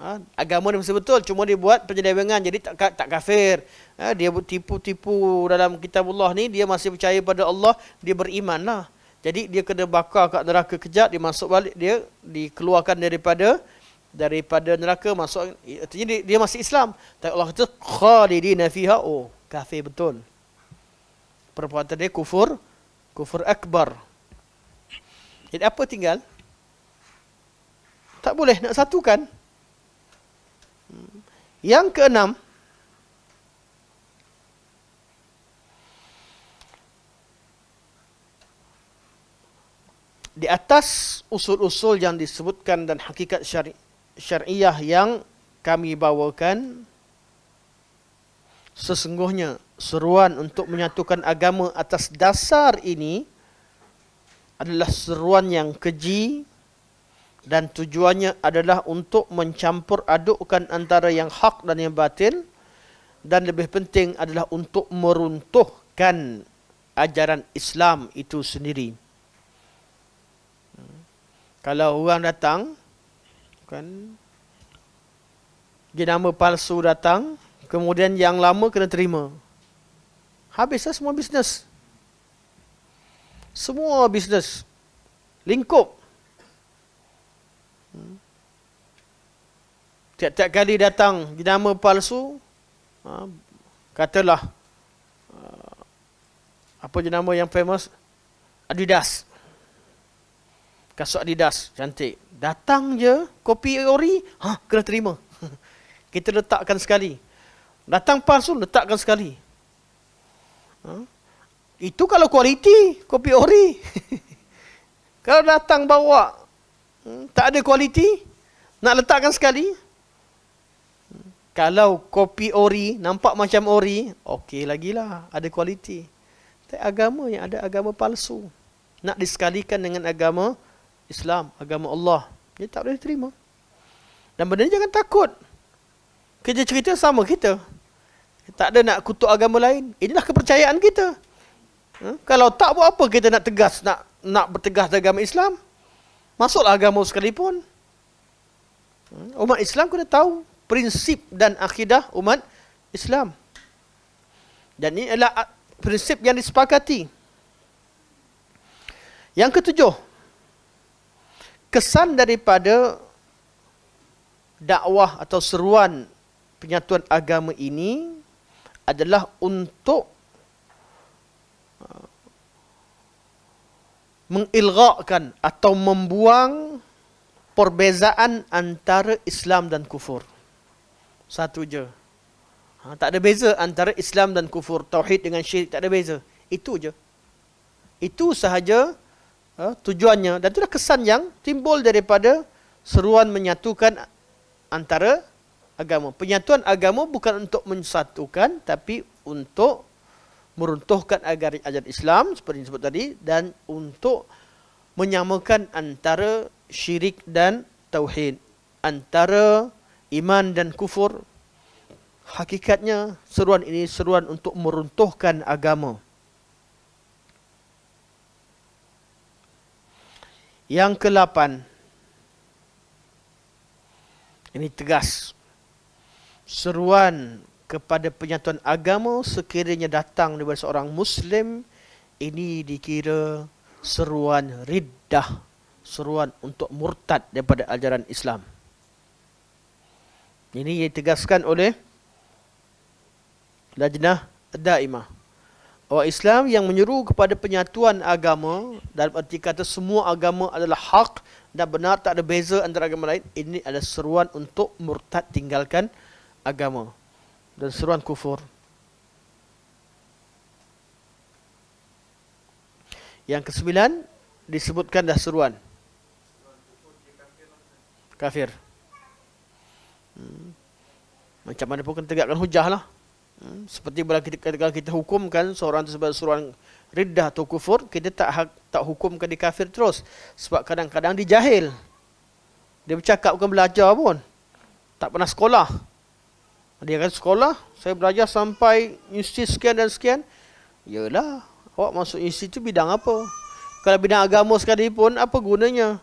ha? agama dia mesti betul cuma dia buat penyedewangan jadi tak tak kafir ha? dia tipu-tipu dalam kitab Allah ni dia masih percaya pada Allah dia beriman lah jadi dia kena bakar kat neraka kejap dia masuk balik dia dikeluarkan daripada daripada neraka masuk jadi dia masih Islam tapi Allah kata khalidina fiha oh kafir betul perbuatan dia kufur kufur akbar jadi apa tinggal tak boleh nak satukan hmm. yang keenam di atas usul-usul yang disebutkan dan hakikat syariat syariah yang kami bawakan sesungguhnya seruan untuk menyatukan agama atas dasar ini adalah seruan yang keji dan tujuannya adalah untuk mencampur adukkan antara yang hak dan yang batil dan lebih penting adalah untuk meruntuhkan ajaran Islam itu sendiri. Hmm. Kalau orang datang kan Okay, nama palsu datang Kemudian yang lama kena terima Habislah semua bisnes Semua bisnes Lingkup hmm. Tiap-tiap kali datang Nama palsu ha, Katalah uh, Apa jenama yang famous Adidas kasut Adidas cantik. Datang je kopi ori, ha kena terima. Kita letakkan sekali. Datang palsu letakkan sekali. Ha? Itu kalau kualiti kopi ori. kalau datang bawa hmm, tak ada kualiti nak letakkan sekali. Kalau kopi ori nampak macam ori, okey lagi lah ada kualiti. Tapi agama yang ada agama palsu. Nak disekalikan dengan agama Islam, agama Allah. Dia tak boleh terima. Dan benda ni jangan takut. Kerja cerita sama kita. Tak ada nak kutuk agama lain. Inilah kepercayaan kita. Hmm? Kalau tak buat apa kita nak tegas, nak nak bertegas agama Islam. Masuklah agama sekalipun. Hmm? Umat Islam kena tahu prinsip dan akidah umat Islam. Dan ini adalah prinsip yang disepakati. Yang ketujuh, kesan daripada dakwah atau seruan penyatuan agama ini adalah untuk uh, mengilgakan atau membuang perbezaan antara Islam dan kufur. Satu je. Ha, tak ada beza antara Islam dan kufur. Tauhid dengan syirik tak ada beza. Itu je. Itu sahaja uh, tujuannya dan itulah kesan yang timbul daripada seruan menyatukan antara agama. Penyatuan agama bukan untuk menyatukan tapi untuk meruntuhkan agar ajaran Islam seperti yang disebut tadi dan untuk menyamakan antara syirik dan tauhid, antara iman dan kufur. Hakikatnya seruan ini seruan untuk meruntuhkan agama. Yang ke-8. Ini tegas. Seruan kepada penyatuan agama sekiranya datang daripada seorang Muslim, ini dikira seruan riddah. Seruan untuk murtad daripada ajaran Islam. Ini ditegaskan oleh Lajnah Daimah. Orang Islam yang menyeru kepada penyatuan agama dalam erti kata semua agama adalah hak dan benar tak ada beza antara agama lain. Ini adalah seruan untuk murtad tinggalkan agama dan seruan kufur. Yang kesembilan disebutkan dah seruan. Kafir. Hmm. Macam mana pun kena tegakkan hujah lah. Hmm, seperti bila kita kalau kita hukumkan seorang tersebut seorang riddah atau kufur kita tak hak, tak hukumkan dia kafir terus sebab kadang-kadang dia jahil dia bercakap bukan belajar pun tak pernah sekolah dia kata sekolah saya belajar sampai institusi sekian dan sekian yalah awak masuk institusi bidang apa kalau bidang agama sekali pun apa gunanya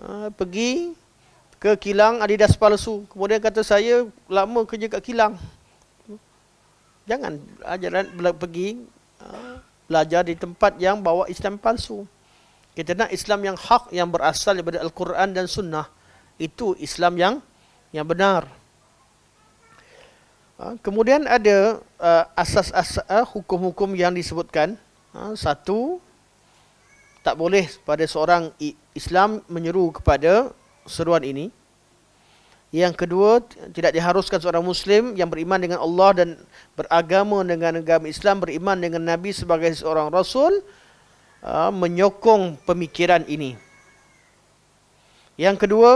uh, pergi ke kilang adidas palsu kemudian kata saya lama kerja kat kilang Jangan ajaran pergi ah, belajar di tempat yang bawa Islam palsu. Kita nak Islam yang hak yang berasal daripada Al-Quran dan Sunnah. Itu Islam yang yang benar. Ah, kemudian ada asas-asas ah, hukum-hukum yang disebutkan. Satu, tak boleh pada seorang Islam menyeru kepada seruan ini. Yang kedua, tidak diharuskan seorang Muslim yang beriman dengan Allah dan beragama dengan agama Islam, beriman dengan Nabi sebagai seorang Rasul, ah, menyokong pemikiran ini. Yang kedua,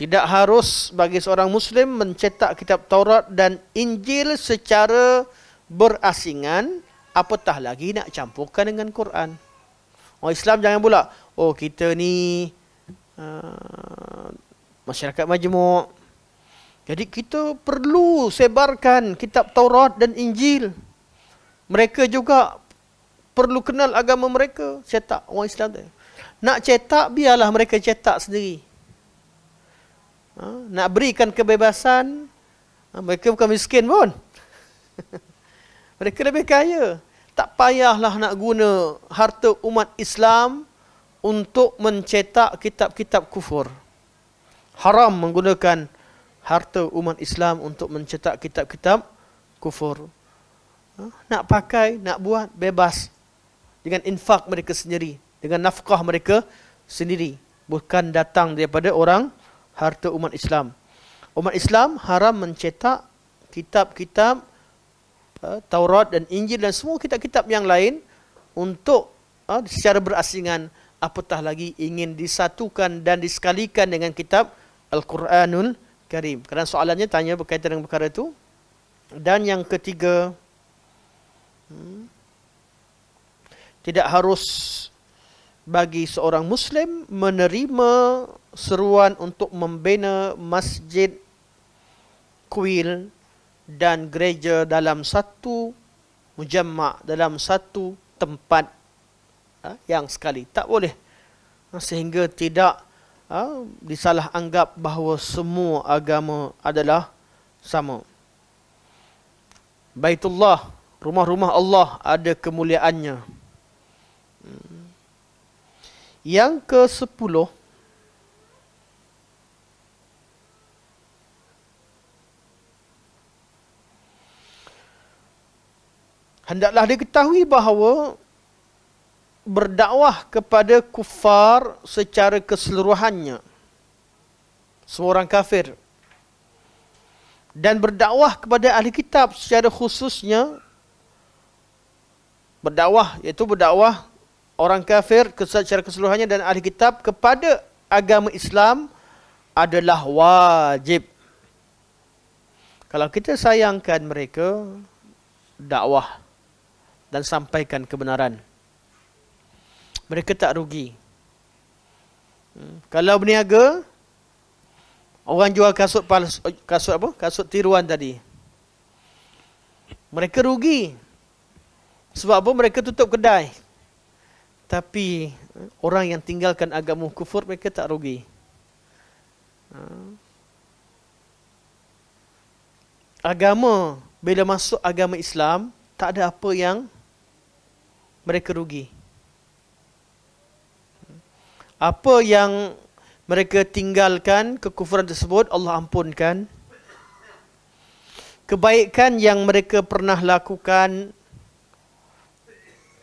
tidak harus bagi seorang Muslim mencetak kitab Taurat dan Injil secara berasingan, apatah lagi nak campurkan dengan Quran. Orang Islam jangan pula, oh kita ni... Uh, masyarakat majmuk. Jadi kita perlu sebarkan kitab Taurat dan Injil. Mereka juga perlu kenal agama mereka, cetak orang Islam tu. Nak cetak biarlah mereka cetak sendiri. Ha? nak berikan kebebasan ha? mereka bukan miskin pun. mereka lebih kaya. Tak payahlah nak guna harta umat Islam untuk mencetak kitab-kitab kufur haram menggunakan harta umat Islam untuk mencetak kitab-kitab kufur. Ha? Nak pakai, nak buat, bebas. Dengan infak mereka sendiri. Dengan nafkah mereka sendiri. Bukan datang daripada orang harta umat Islam. Umat Islam haram mencetak kitab-kitab ha, Taurat dan Injil dan semua kitab-kitab yang lain untuk ha, secara berasingan apatah lagi ingin disatukan dan disekalikan dengan kitab-kitab Al-Quranul Karim. Kerana soalannya tanya berkaitan dengan perkara itu. Dan yang ketiga, hmm, tidak harus bagi seorang Muslim menerima seruan untuk membina masjid, kuil dan gereja dalam satu mujamak, dalam satu tempat ha, yang sekali. Tak boleh. Ha, sehingga tidak ha, disalah anggap bahawa semua agama adalah sama. Baitullah, rumah-rumah Allah ada kemuliaannya. Hmm. Yang ke sepuluh, Hendaklah diketahui bahawa berdakwah kepada kufar secara keseluruhannya semua orang kafir dan berdakwah kepada ahli kitab secara khususnya berdakwah iaitu berdakwah orang kafir secara keseluruhannya dan ahli kitab kepada agama Islam adalah wajib kalau kita sayangkan mereka dakwah dan sampaikan kebenaran mereka tak rugi. Hmm. Kalau berniaga, orang jual kasut palsu, kasut apa? Kasut tiruan tadi. Mereka rugi. Sebab apa? Mereka tutup kedai. Tapi orang yang tinggalkan agama kufur mereka tak rugi. Hmm. Agama bila masuk agama Islam tak ada apa yang mereka rugi apa yang mereka tinggalkan kekufuran tersebut Allah ampunkan kebaikan yang mereka pernah lakukan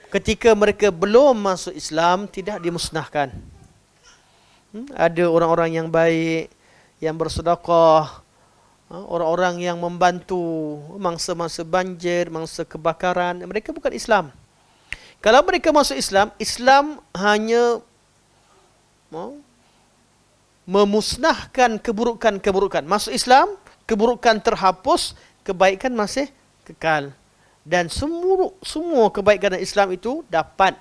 ketika mereka belum masuk Islam tidak dimusnahkan hmm, ada orang-orang yang baik yang bersedekah ha, orang-orang yang membantu mangsa-mangsa banjir mangsa kebakaran mereka bukan Islam kalau mereka masuk Islam Islam hanya memusnahkan keburukan-keburukan. Masuk Islam, keburukan terhapus, kebaikan masih kekal. Dan semua semua kebaikan dalam Islam itu dapat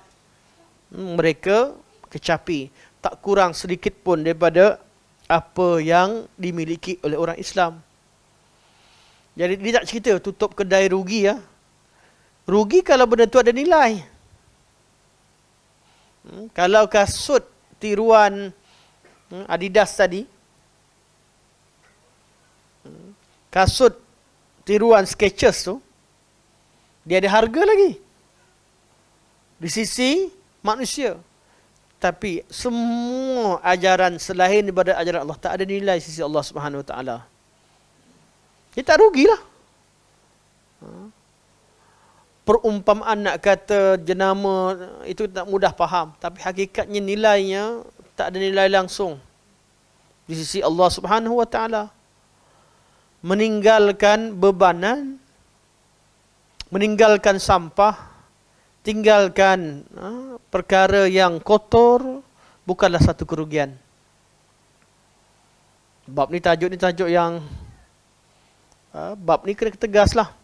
hmm, mereka kecapi. Tak kurang sedikit pun daripada apa yang dimiliki oleh orang Islam. Jadi dia tak cerita tutup kedai rugi ya. Rugi kalau benda tu ada nilai. Hmm, kalau kasut tiruan hmm, Adidas tadi. Hmm. Kasut tiruan Skechers tu. Dia ada harga lagi. Di sisi manusia. Tapi semua ajaran selain daripada ajaran Allah tak ada nilai sisi Allah Subhanahu Wa Taala. Kita rugilah. Ha perumpamaan nak kata jenama itu tak mudah faham tapi hakikatnya nilainya tak ada nilai langsung di sisi Allah Subhanahu wa taala meninggalkan bebanan meninggalkan sampah tinggalkan ha, perkara yang kotor bukanlah satu kerugian bab ni tajuk ni tajuk yang ha, bab ni kena tegaslah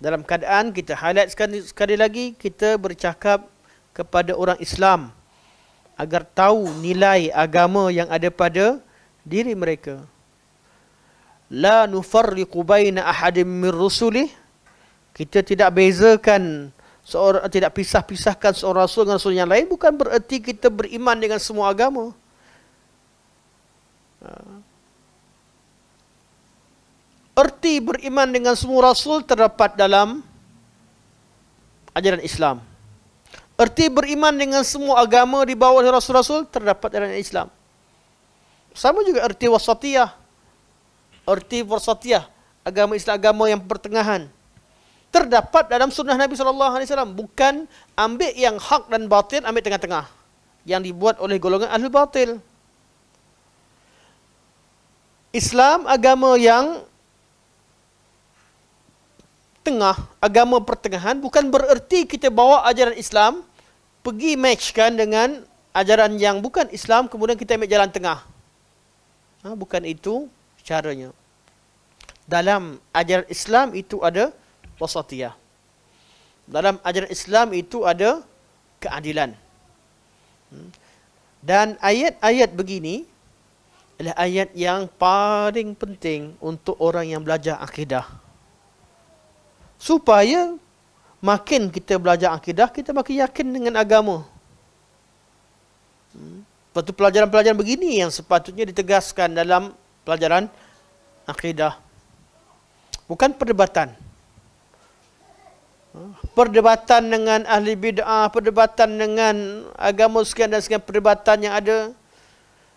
dalam keadaan kita highlight sekali, sekali lagi kita bercakap kepada orang Islam agar tahu nilai agama yang ada pada diri mereka. La nufarriqu baina ahadin min rusulih. Kita tidak bezakan seorang tidak pisah-pisahkan seorang rasul dengan rasul yang lain bukan bererti kita beriman dengan semua agama. Ha erti beriman dengan semua rasul terdapat dalam ajaran Islam. Erti beriman dengan semua agama di bawah rasul-rasul terdapat dalam Islam. Sama juga erti wasatiyah. Erti wasatiyah, agama Islam agama yang pertengahan. Terdapat dalam sunnah Nabi sallallahu alaihi wasallam, bukan ambil yang hak dan batil, ambil tengah-tengah. Yang dibuat oleh golongan ahli batil. Islam agama yang tengah, agama pertengahan bukan bererti kita bawa ajaran Islam pergi matchkan dengan ajaran yang bukan Islam kemudian kita ambil jalan tengah. Ha, bukan itu caranya. Dalam ajaran Islam itu ada wasatiyah. Dalam ajaran Islam itu ada keadilan. Hmm. Dan ayat-ayat begini adalah ayat yang paling penting untuk orang yang belajar akidah supaya makin kita belajar akidah kita makin yakin dengan agama. Hmm. Patut pelajaran-pelajaran begini yang sepatutnya ditegaskan dalam pelajaran akidah. Bukan perdebatan. Hmm. Perdebatan dengan ahli bid'ah, perdebatan dengan agama sekian dan sekian perdebatan yang ada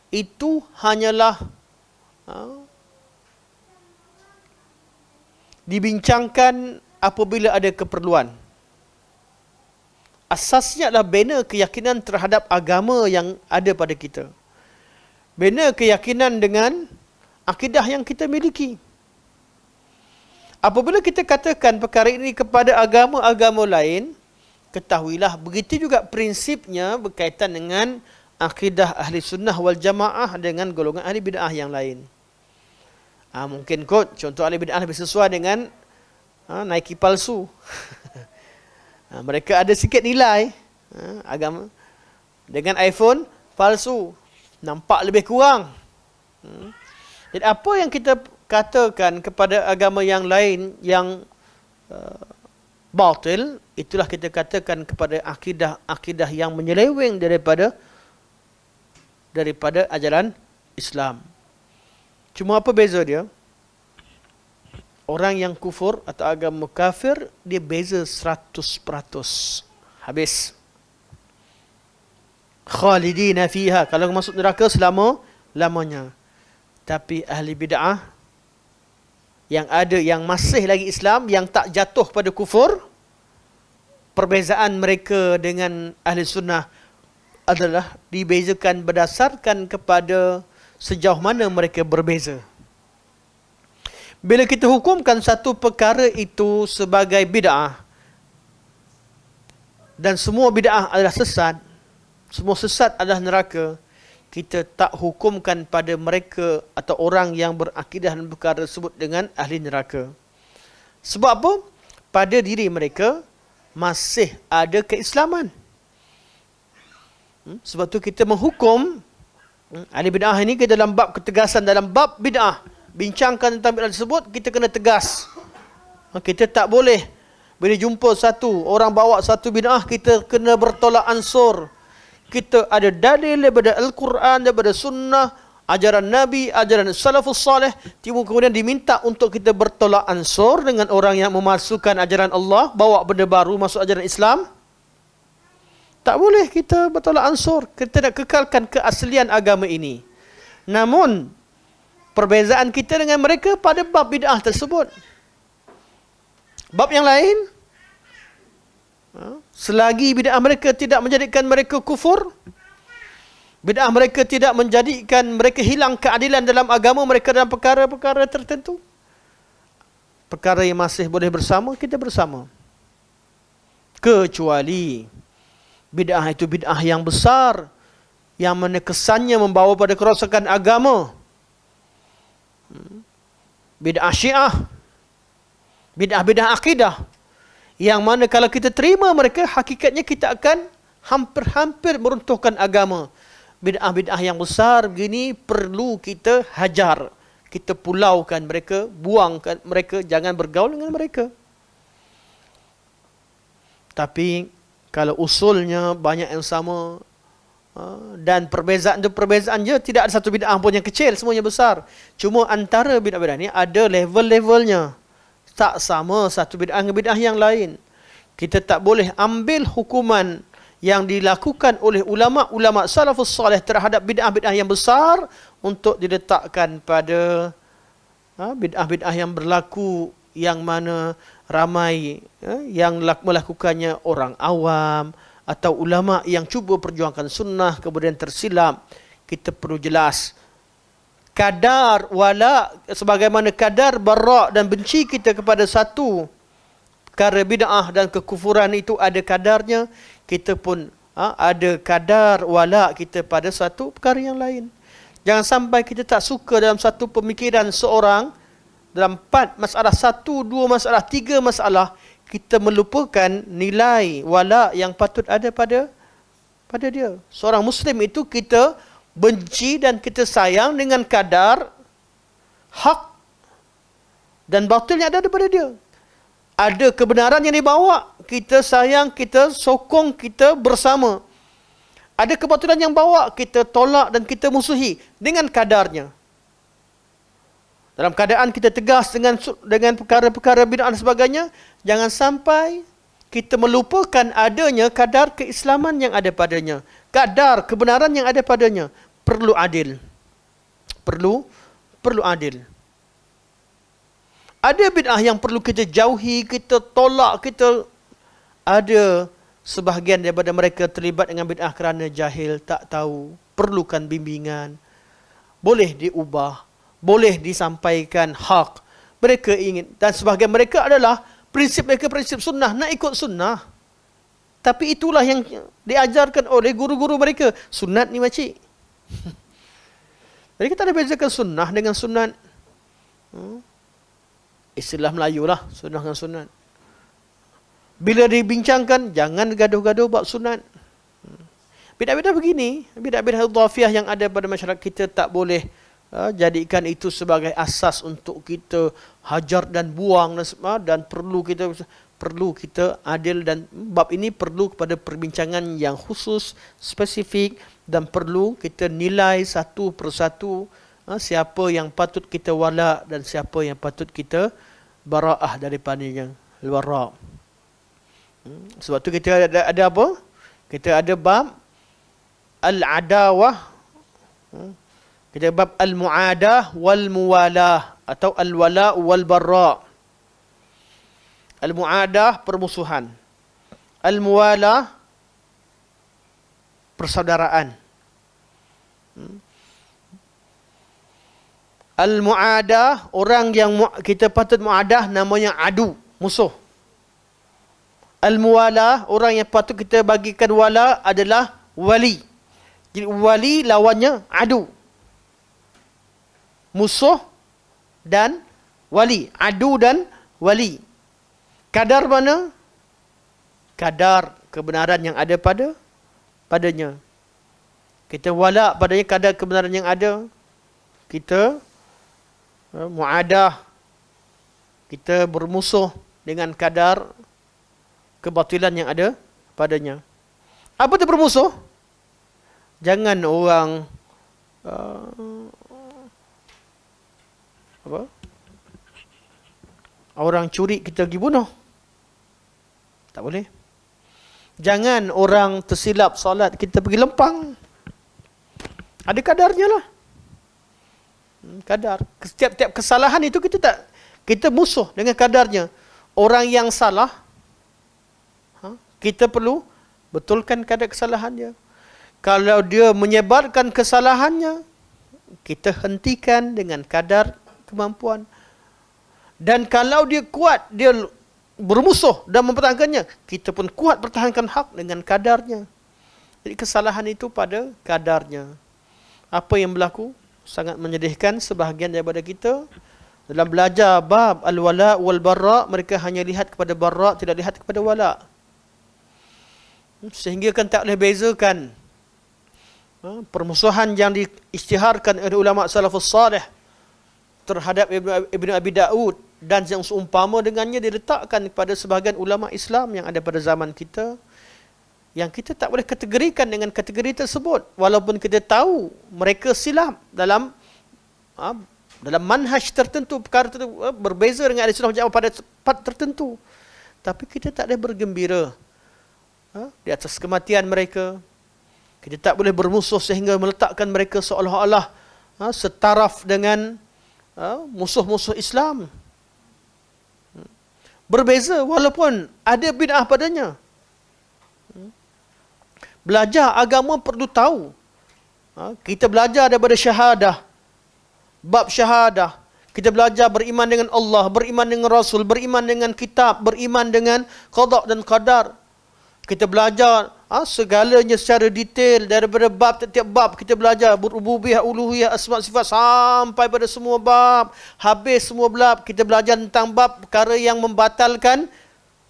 itu hanyalah hmm, dibincangkan apabila ada keperluan. Asasnya adalah bina keyakinan terhadap agama yang ada pada kita. Bina keyakinan dengan akidah yang kita miliki. Apabila kita katakan perkara ini kepada agama-agama lain, ketahuilah begitu juga prinsipnya berkaitan dengan akidah ahli sunnah wal jamaah dengan golongan ahli bid'ah yang lain. Ha, mungkin kot, contoh ahli bid'ah lebih sesuai dengan ha, Nike palsu. ha, mereka ada sikit nilai ha, agama dengan iPhone palsu. Nampak lebih kurang. Hmm. Jadi apa yang kita katakan kepada agama yang lain yang uh, batil, itulah kita katakan kepada akidah-akidah yang menyeleweng daripada daripada ajaran Islam. Cuma apa beza dia? orang yang kufur atau agama kafir dia beza peratus Habis. Khalidi fiha kalau masuk neraka selama lamanya. Tapi ahli bidah yang ada yang masih lagi Islam yang tak jatuh pada kufur perbezaan mereka dengan ahli sunnah adalah dibezakan berdasarkan kepada sejauh mana mereka berbeza bila kita hukumkan satu perkara itu sebagai bid'ah dan semua bid'ah adalah sesat, semua sesat adalah neraka, kita tak hukumkan pada mereka atau orang yang berakidah dan perkara tersebut dengan ahli neraka. Sebab apa? Pada diri mereka masih ada keislaman. Hmm? Sebab tu kita menghukum hmm, ahli bid'ah ini ke dalam bab ketegasan dalam bab bid'ah bincangkan tentang bid'ah tersebut, kita kena tegas. Ha, kita tak boleh bila jumpa satu orang bawa satu bid'ah, kita kena bertolak ansur. Kita ada dalil daripada Al-Quran, daripada sunnah, ajaran Nabi, ajaran salafus salih. Timur kemudian diminta untuk kita bertolak ansur dengan orang yang memasukkan ajaran Allah, bawa benda baru masuk ajaran Islam. Tak boleh kita bertolak ansur. Kita nak kekalkan keaslian agama ini. Namun, perbezaan kita dengan mereka pada bab bid'ah tersebut. Bab yang lain, ha, selagi bid'ah mereka tidak menjadikan mereka kufur, bid'ah mereka tidak menjadikan mereka hilang keadilan dalam agama mereka dalam perkara-perkara tertentu, perkara yang masih boleh bersama, kita bersama. Kecuali bid'ah itu bid'ah yang besar, yang menekesannya membawa pada kerosakan agama, Hmm. bid'ah syiah, bid'ah-bid'ah akidah. Yang mana kalau kita terima mereka, hakikatnya kita akan hampir-hampir meruntuhkan agama. Bid'ah-bid'ah yang besar begini perlu kita hajar. Kita pulaukan mereka, buangkan mereka, jangan bergaul dengan mereka. Tapi kalau usulnya banyak yang sama, Ah, dan perbezaan tu perbezaan je tidak ada satu bid'ah pun yang kecil semuanya besar cuma antara bid'ah-bid'ah ni ada level-levelnya tak sama satu bid'ah dengan bid'ah yang lain kita tak boleh ambil hukuman yang dilakukan oleh ulama-ulama salafus salih terhadap bid'ah-bid'ah yang besar untuk diletakkan pada ha, bid'ah-bid'ah yang berlaku yang mana ramai ha, yang melakukannya orang awam, atau ulama yang cuba perjuangkan sunnah kemudian tersilap kita perlu jelas kadar wala sebagaimana kadar bara dan benci kita kepada satu perkara bid'ah dan kekufuran itu ada kadarnya kita pun ha, ada kadar wala kita pada satu perkara yang lain jangan sampai kita tak suka dalam satu pemikiran seorang dalam empat masalah satu dua masalah tiga masalah kita melupakan nilai wala yang patut ada pada pada dia. Seorang muslim itu kita benci dan kita sayang dengan kadar hak dan batilnya ada daripada dia. Ada kebenaran yang dibawa, kita sayang, kita sokong, kita bersama. Ada kebatilan yang bawa, kita tolak dan kita musuhi dengan kadarnya. Dalam keadaan kita tegas dengan dengan perkara-perkara bid'ah dan sebagainya, jangan sampai kita melupakan adanya kadar keislaman yang ada padanya, kadar kebenaran yang ada padanya. Perlu adil. Perlu perlu adil. Ada bid'ah yang perlu kita jauhi, kita tolak, kita ada sebahagian daripada mereka terlibat dengan bid'ah kerana jahil, tak tahu, perlukan bimbingan. Boleh diubah, boleh disampaikan hak. Mereka ingin dan sebahagian mereka adalah prinsip mereka prinsip sunnah nak ikut sunnah. Tapi itulah yang diajarkan oleh guru-guru mereka. Sunat ni macam. Jadi kita ada bezakan sunnah dengan sunat. Hmm? Istilah Melayu lah. Sunnah dengan sunat. Bila dibincangkan, jangan gaduh-gaduh buat sunat. Hmm. Bidak-bidak begini. Bidak-bidak zafiah yang ada pada masyarakat kita tak boleh Ah, jadikan itu sebagai asas untuk kita hajar dan buang dan dan perlu kita perlu kita adil dan bab ini perlu kepada perbincangan yang khusus spesifik dan perlu kita nilai satu persatu ah, siapa yang patut kita wala dan siapa yang patut kita bara'ah yang luar hmm, sebab tu kita ada, ada apa kita ada bab al adawah hmm, kita bab al-mu'adah wal-muwalah atau al-wala wal-barra. Al-mu'adah permusuhan. Al-muwalah persaudaraan. Hmm. Al-mu'adah orang yang kita patut mu'adah namanya adu, musuh. Al-muwalah orang yang patut kita bagikan wala adalah wali. Jadi wali lawannya adu musuh dan wali, adu dan wali. Kadar mana? Kadar kebenaran yang ada pada padanya. Kita wala padanya kadar kebenaran yang ada. Kita uh, muadah. Kita bermusuh dengan kadar kebatilan yang ada padanya. Apa tu bermusuh? Jangan orang eh, apa orang curi kita pergi bunuh tak boleh jangan orang tersilap solat kita pergi lempang ada kadarnya lah hmm, kadar setiap-tiap kesalahan itu kita tak kita musuh dengan kadarnya orang yang salah ha, kita perlu betulkan kadar kesalahannya kalau dia menyebarkan kesalahannya kita hentikan dengan kadar kemampuan. Dan kalau dia kuat, dia bermusuh dan mempertahankannya. Kita pun kuat pertahankan hak dengan kadarnya. Jadi kesalahan itu pada kadarnya. Apa yang berlaku sangat menyedihkan sebahagian daripada kita. Dalam belajar bab al-wala wal-barra, mereka hanya lihat kepada barra, tidak lihat kepada wala. Hmm, sehingga kan tak boleh bezakan ha, permusuhan yang diisytiharkan oleh ulama salafus salih terhadap Ibn Abi Daud dan yang seumpama dengannya diletakkan kepada sebahagian ulama Islam yang ada pada zaman kita yang kita tak boleh kategorikan dengan kategori tersebut walaupun kita tahu mereka silap dalam ha, dalam manhaj tertentu perkara tertentu, ha, berbeza dengan ahli sunnah jawab pada tempat tertentu tapi kita tak boleh bergembira ha, di atas kematian mereka kita tak boleh bermusuh sehingga meletakkan mereka seolah-olah ha, setaraf dengan Ha? musuh-musuh Islam. Berbeza walaupun ada bid'ah padanya. Belajar agama perlu tahu. Ha? Kita belajar daripada syahadah. Bab syahadah. Kita belajar beriman dengan Allah, beriman dengan Rasul, beriman dengan kitab, beriman dengan qadak dan qadar kita belajar ha, segalanya secara detail daripada bab tiap-tiap bab kita belajar rububiyah uluhiyah asma sifat sampai pada semua bab habis semua bab kita belajar tentang bab perkara yang membatalkan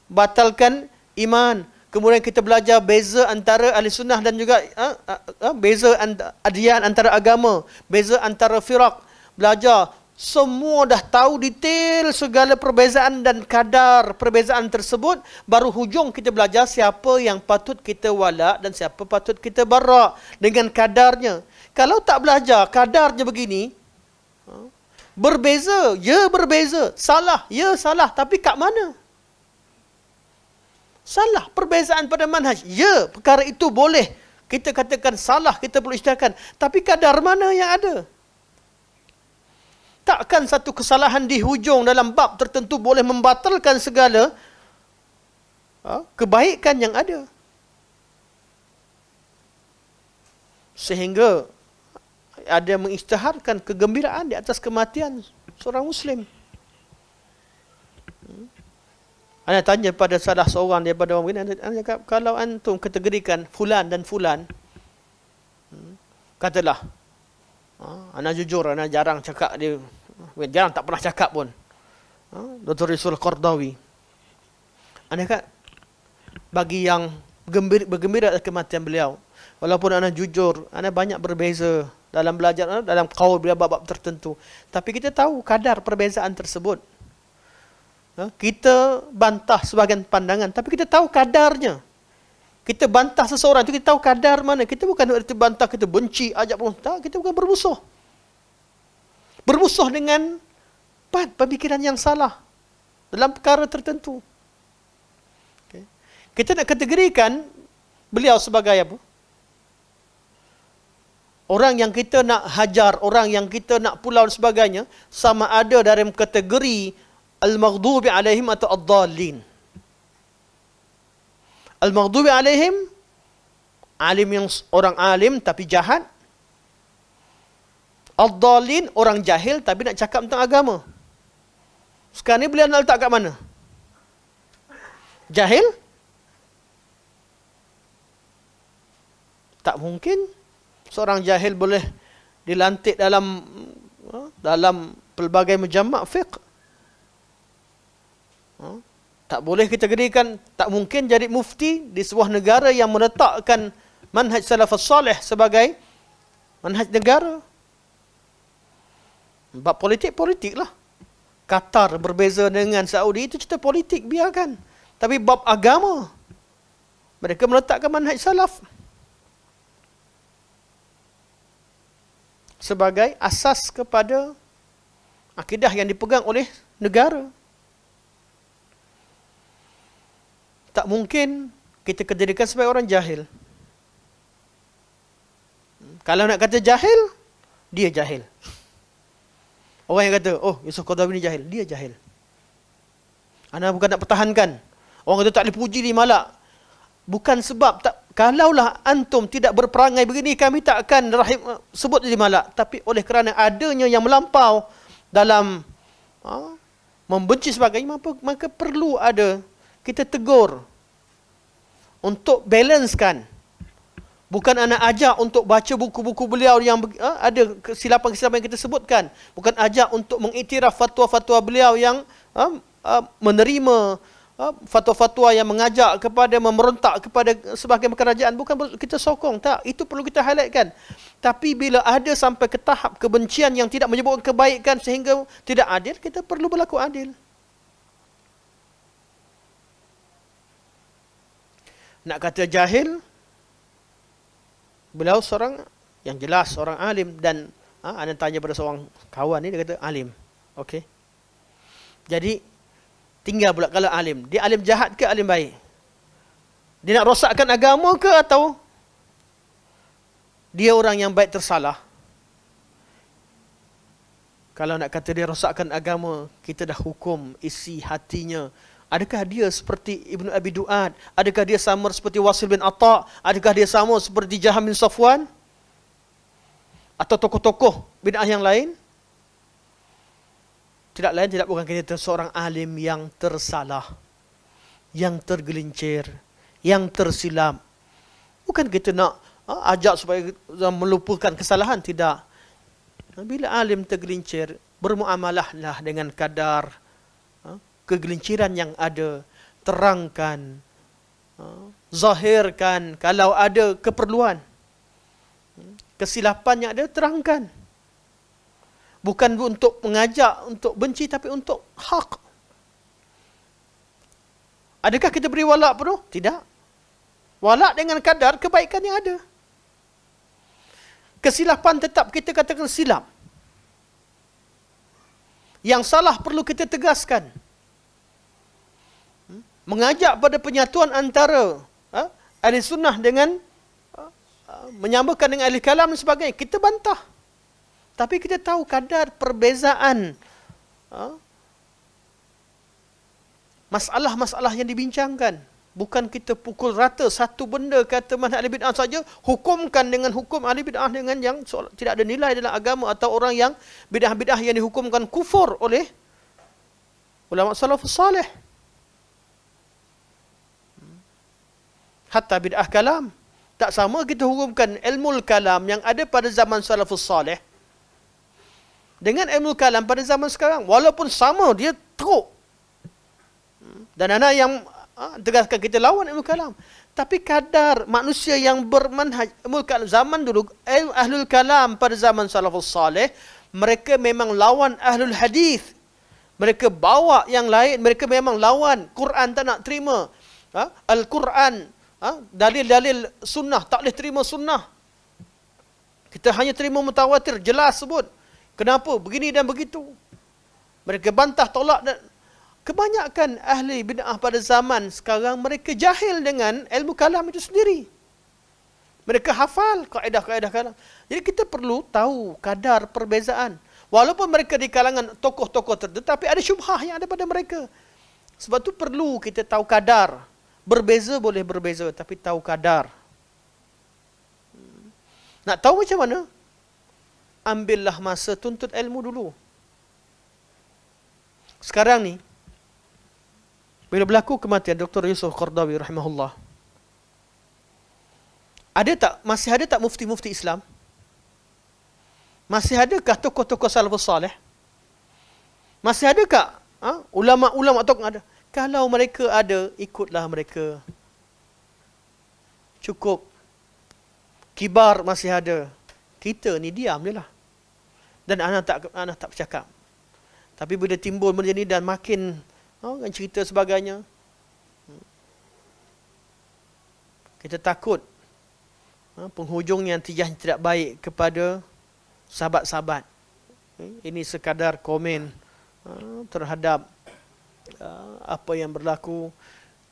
batalkan iman Kemudian kita belajar beza antara ahli sunnah dan juga ha, ha, ha beza antara adian antara agama, beza antara firak. Belajar semua dah tahu detail segala perbezaan dan kadar perbezaan tersebut baru hujung kita belajar siapa yang patut kita wala dan siapa patut kita barak dengan kadarnya kalau tak belajar kadarnya begini ha, berbeza ya berbeza salah ya salah tapi kat mana salah perbezaan pada manhaj ya perkara itu boleh kita katakan salah kita perlu isytiharkan tapi kadar mana yang ada takkan satu kesalahan di hujung dalam bab tertentu boleh membatalkan segala ha, kebaikan yang ada. Sehingga ada yang mengisytiharkan kegembiraan di atas kematian seorang Muslim. Hmm. Anda tanya pada salah seorang daripada orang begini, anda cakap, kalau antum kategorikan fulan dan fulan, hmm, katalah, ha, anda jujur, anda jarang cakap dia Mungkin jarang tak pernah cakap pun. Ha? Dr. Rasul Qardawi. Anda kat bagi yang gembira, bergembira atas kematian beliau. Walaupun anda jujur, anda banyak berbeza dalam belajar dalam kaul beliau bab-bab tertentu. Tapi kita tahu kadar perbezaan tersebut. Ha? Kita bantah sebagian pandangan, tapi kita tahu kadarnya. Kita bantah seseorang itu kita tahu kadar mana. Kita bukan berarti bantah kita benci ajak pun tak. Kita bukan bermusuh bermusuh dengan empat pemikiran yang salah dalam perkara tertentu. Okay. Kita nak kategorikan beliau sebagai apa? Orang yang kita nak hajar, orang yang kita nak pulau dan sebagainya, sama ada dari kategori al-maghdubi alaihim atau ad-dallin. Al-maghdubi alaihim, alim yang orang alim tapi jahat Al-Dalin orang jahil tapi nak cakap tentang agama. Sekarang ni boleh nak letak kat mana? Jahil? Tak mungkin seorang jahil boleh dilantik dalam ha, dalam pelbagai majamak fiqh. Ha, tak boleh kita gerikan, tak mungkin jadi mufti di sebuah negara yang meletakkan manhaj salafus salih sebagai manhaj negara. Bab politik-politik lah. Qatar berbeza dengan Saudi itu cerita politik biarkan. Tapi bab agama. Mereka meletakkan manhaj salaf. Sebagai asas kepada akidah yang dipegang oleh negara. Tak mungkin kita kejadikan sebagai orang jahil. Kalau nak kata jahil, dia jahil. Orang yang kata, oh Yusuf Qadawi ni jahil. Dia jahil. Anda bukan nak pertahankan. Orang kata tak boleh puji ni malak. Bukan sebab, tak, kalaulah antum tidak berperangai begini, kami tak akan rahim, eh, sebut ni malak. Tapi oleh kerana adanya yang melampau dalam ha, membenci sebagainya, maka perlu ada kita tegur untuk balancekan kan Bukan anak ajak untuk baca buku-buku beliau yang uh, ada kesilapan-kesilapan yang kita sebutkan. Bukan ajak untuk mengiktiraf fatwa-fatwa beliau yang uh, uh, menerima fatwa-fatwa yang mengajak kepada memerontak kepada sebahagian kerajaan bukan kita sokong tak itu perlu kita highlightkan tapi bila ada sampai ke tahap kebencian yang tidak menyebabkan kebaikan sehingga tidak adil kita perlu berlaku adil nak kata jahil Beliau seorang yang jelas orang alim dan ha, ah, anda tanya pada seorang kawan ni dia kata alim. Okey. Jadi tinggal pula kalau alim, dia alim jahat ke alim baik? Dia nak rosakkan agama ke atau dia orang yang baik tersalah? Kalau nak kata dia rosakkan agama, kita dah hukum isi hatinya Adakah dia seperti Ibnu Abi Duat? Adakah dia sama seperti Wasil bin Atta? Adakah dia sama seperti Jaham bin Safwan? Atau tokoh-tokoh bid'ah yang lain? Tidak lain, tidak bukan kita seorang alim yang tersalah. Yang tergelincir. Yang tersilap. Bukan kita nak ha, ajak supaya kita melupakan kesalahan. Tidak. Bila alim tergelincir, bermuamalahlah dengan kadar kegelinciran yang ada terangkan ha, zahirkan kalau ada keperluan kesilapan yang ada terangkan bukan untuk mengajak untuk benci tapi untuk hak adakah kita beri walak perlu tidak walak dengan kadar kebaikan yang ada kesilapan tetap kita katakan silap yang salah perlu kita tegaskan mengajak pada penyatuan antara ha, ahli sunnah dengan ha, ha menyambungkan dengan ahli kalam dan sebagainya kita bantah tapi kita tahu kadar perbezaan ha, masalah-masalah yang dibincangkan bukan kita pukul rata satu benda kata mana ahli bid'ah saja hukumkan dengan hukum ahli bid'ah dengan yang tidak ada nilai dalam agama atau orang yang bid'ah-bid'ah yang dihukumkan kufur oleh ulama salafus salih hatta bid'ah kalam. Tak sama kita hukumkan ilmu kalam yang ada pada zaman salafus salih dengan ilmu kalam pada zaman sekarang. Walaupun sama, dia teruk. Dan anak yang ha, tegaskan kita lawan ilmu kalam. Tapi kadar manusia yang bermanhaj ilmu kalam zaman dulu, ilmu eh, ahlul kalam pada zaman salafus salih, mereka memang lawan ahlul hadis. Mereka bawa yang lain, mereka memang lawan. Quran tak nak terima. Ha? Al-Quran ha? dalil-dalil sunnah tak boleh terima sunnah kita hanya terima mutawatir jelas sebut kenapa begini dan begitu mereka bantah tolak dan kebanyakan ahli bid'ah pada zaman sekarang mereka jahil dengan ilmu kalam itu sendiri mereka hafal kaedah-kaedah kalam jadi kita perlu tahu kadar perbezaan walaupun mereka di kalangan tokoh-tokoh tertentu tapi ada syubhah yang ada pada mereka sebab tu perlu kita tahu kadar Berbeza boleh berbeza tapi tahu kadar. Hmm. Nak tahu macam mana? Ambillah masa tuntut ilmu dulu. Sekarang ni bila berlaku kematian Dr. Yusuf Qardawi rahimahullah. Ada tak masih ada tak mufti-mufti Islam? Masih ada kah tokoh-tokoh salafus salih? Masih ada kah ha? ulama-ulama tokoh ada? Kalau mereka ada, ikutlah mereka. Cukup. Kibar masih ada. Kita ni diam je lah. Dan anak tak anak tak bercakap. Tapi bila timbul benda ni dan makin oh, dengan cerita sebagainya. Hmm, kita takut ha, penghujung yang tijah tidak baik kepada sahabat-sahabat. Eh, ini sekadar komen ha, terhadap Ah, apa yang berlaku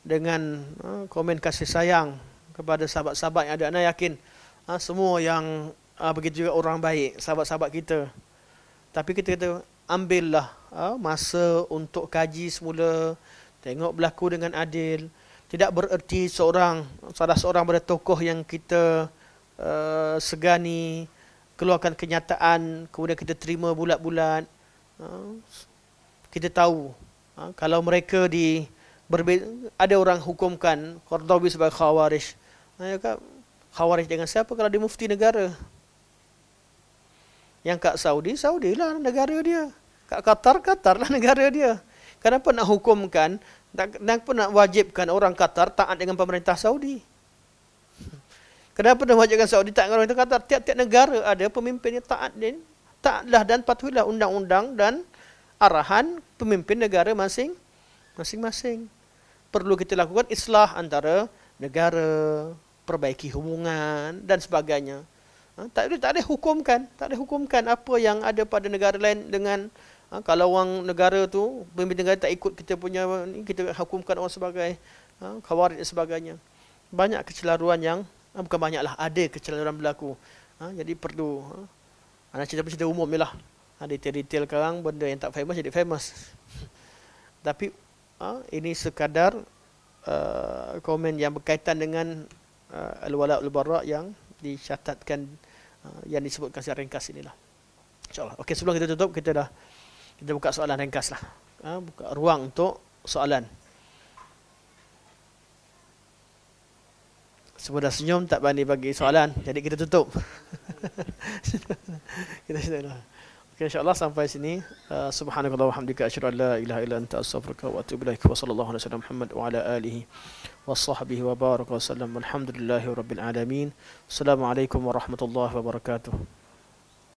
dengan ah, komen kasih sayang kepada sahabat-sahabat yang ada. Ana yakin ah, semua yang begitu juga orang baik, sahabat-sahabat kita. Tapi kita kata ambillah masa untuk kaji semula, tengok berlaku dengan adil. Tidak bererti seorang, salah seorang pada tokoh yang kita segani, keluarkan kenyataan, kemudian kita terima bulat-bulat. kita tahu Ha, kalau mereka di berbeza, ada orang hukumkan Qardawi sebagai khawarij. Ya kan? Khawarij dengan siapa kalau di mufti negara? Yang kat Saudi, Saudi lah negara dia. Kat Qatar, Qatar lah negara dia. Kenapa nak hukumkan, nak, kenapa nak wajibkan orang Qatar taat dengan pemerintah Saudi? Kenapa nak wajibkan Saudi taat dengan pemerintah Qatar? Tiap-tiap negara ada pemimpinnya taat dan taatlah dan patuhilah undang-undang dan arahan pemimpin negara masing masing-masing. Perlu kita lakukan islah antara negara, perbaiki hubungan dan sebagainya. Ha, tak ada tak ada hukumkan, tak ada hukumkan apa yang ada pada negara lain dengan ha, kalau orang negara tu pemimpin negara tak ikut kita punya ni kita hukumkan orang sebagai ha, khawarij dan sebagainya. Banyak kecelaruan yang ha, bukan banyaklah ada kecelaruan berlaku. Ha, jadi perlu ha, anak cerita-cerita umum lah ha, detail retail sekarang benda yang tak famous jadi famous tapi ha, ini sekadar uh, komen yang berkaitan dengan uh, al-walak al-barak yang dicatatkan uh, yang disebutkan secara ringkas inilah insyaAllah ok sebelum kita tutup kita dah kita buka soalan ringkas lah ha, buka ruang untuk soalan Semua dah senyum tak pandai bagi soalan. Jadi kita tutup. kita tutup. Okay, insyaAllah sampai sini. Uh, Subhanakallah wa hamdika asyirah la ilaha ila anta astagfirullah wa atubu ilaih. Wa sallallahu alaihi wa sallam Muhammad wa ala alihi wa sahbihi wa baraka wa sallam. Alhamdulillahi wa rabbil alamin. Assalamualaikum warahmatullahi wabarakatuh.